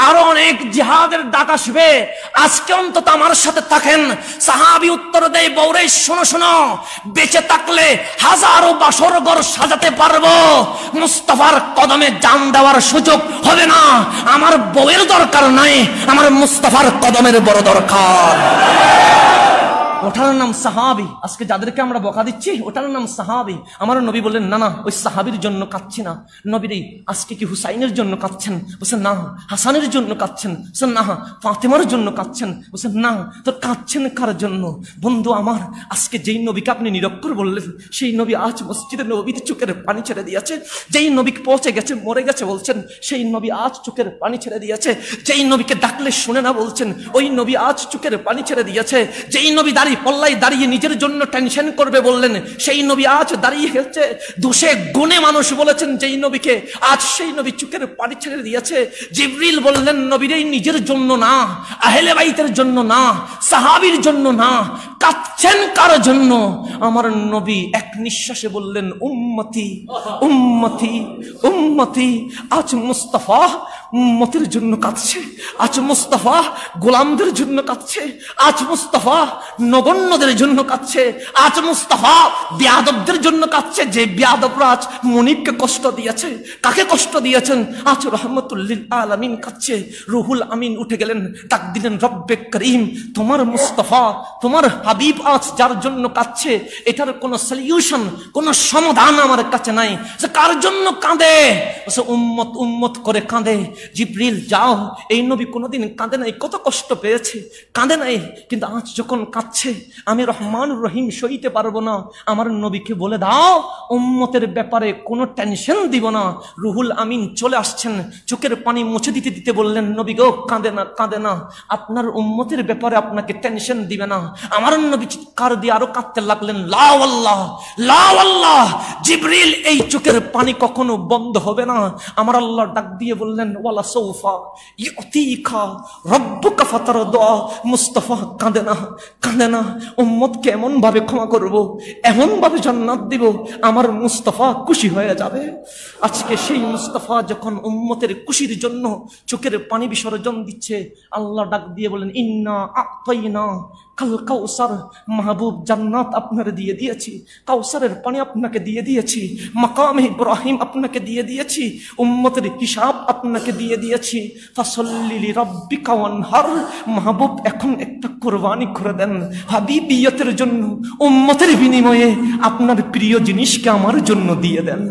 আরো অনেক জিহাদের ডাক আসবে আজকে অন্তত আমার সাথে থাকেন সাহাবি উত্তর দেয় বৌরে শোনো শোনো বেঁচে থাকলে হাজারো বাসর গড় সাজাতে পারবো মুস্তফার কদমে জান দেওয়ার সুযোগ হবে না আমার বউয়ের দরকার দরকার নাই আমার মুস্তাফার কদমের বড় দরকার ওটার নাম সাহাবি আজকে যাদেরকে আমরা বকা দিচ্ছি ওটার নাম সাহাবি আমার নবী বললেন না না ওই সাহাবির জন্য কাঁদছি না নবীর আজকে কি হুসাইনের জন্য কাঁদছেন বলছেন না হাসানের জন্য কাঁদছেন বলছেন না ফাতেমার জন্য কাঁদছেন বলছেন না তোর কাঁদছেন কার জন্য বন্ধু আমার আজকে যেই নবীকে আপনি নিরক্ষর বললেন সেই নবী আজ মসজিদে নবীর চোখের পানি ছেড়ে দিয়েছে যেই নবীকে পৌঁছে গেছে মরে গেছে বলছেন সেই নবী আজ চোখের পানি ছেড়ে দিয়েছে যেই নবীকে ডাকলে শুনে না বলছেন ওই নবী আজ চোখের পানি ছেড়ে দিয়েছে যেই নবী দাড়ি পল্লাই দাঁড়িয়ে নিজের জন্য টেনশন করবে বললেন সেই নবী আজ দাঁড়িয়ে হেলছে দুশে গুণে মানুষ বলেছেন যেই নবীকে আজ সেই নবী চুকের পানি ছেড়ে দিয়েছে জিবরিল বললেন নবীর এই নিজের জন্য না আহেলে বাইতের জন্য না সাহাবির জন্য না কাচ্ছেন কার জন্য আমার নবী এক নিঃশ্বাসে বললেন উম্মতি উম্মতি উম্মতি আজ মুস্তফা উম্মতের জন্য কাঁদছে আজ মুস্তাফা গোলামদের জন্য কাঁদছে আজ মুস্তাফা নগণ্যদের জন্য কাঁদছে আজ মুস্তাফা বিয়াদবদের জন্য কাঁদছে যে বিয়াদবরা আজ কষ্ট দিয়েছে কাকে কষ্ট দিয়েছেন আজ রহমতুল্লিল আমিন কাঁদছে রুহুল আমিন উঠে গেলেন ডাক দিলেন রব্বে করিম তোমার মুস্তাফা তোমার হাবিব আজ যার জন্য কাঁদছে এটার কোনো সলিউশন কোনো সমাধান আমার কাছে নাই সে কার জন্য কাঁদে সে উম্মত উম্মত করে কাঁদে জিব্রিল যাও এই নবী কোনোদিন কাঁদে নাই কত কষ্ট পেয়েছে কাঁদে নাই কিন্তু আজ যখন কাঁদছে আমি রহমান রহিম সইতে পারবো না আমার নবীকে বলে দাও উম্মতের ব্যাপারে কোনো টেনশন দিব না রুহুল আমিন চলে আসছেন চোখের পানি মুছে দিতে দিতে বললেন নবী গো কাঁদে না কাঁদে না আপনার উম্মতের ব্যাপারে আপনাকে টেনশন দিবে না আমার নবী চিৎকার দিয়ে আরো কাঁদতে লাগলেন লাও আল্লাহ লাও আল্লাহ জিব্রিল এই চোখের পানি কখনো বন্ধ হবে না আমার আল্লাহ ডাক দিয়ে বললেন ওয়ালা সৌফা রব্বুকা ফাতার মুস্তাফা কাঁদে না কাঁদে না উম্মতকে এমনভাবে ক্ষমা করব এমনভাবে জান্নাত দিব আমার মুস্তাফা খুশি হয়ে যাবে আজকে সেই মুস্তাফা যখন উম্মতের খুশির জন্য চোখের পানি বিসর্জন দিচ্ছে আল্লাহ ডাক দিয়ে বলেন ইন্না আত্মাইনা কাল কাউসার মাহবুব জান্নাত আপনার দিয়ে দিয়েছি কাউসারের পানি আপনাকে দিয়ে দিয়েছি মাকামে ইব্রাহিম আপনাকে দিয়ে দিয়েছি উম্মতের হিসাব আপনাকে দিয়ে দিয়েছি ফাসল্লিলি রব্বি কাওয়ানহার মাহবুব এখন একটা কোরবানি করে দেন হাবিবিয়তের জন্য উম্মতের বিনিময়ে আপনার প্রিয় জিনিসকে আমার জন্য দিয়ে দেন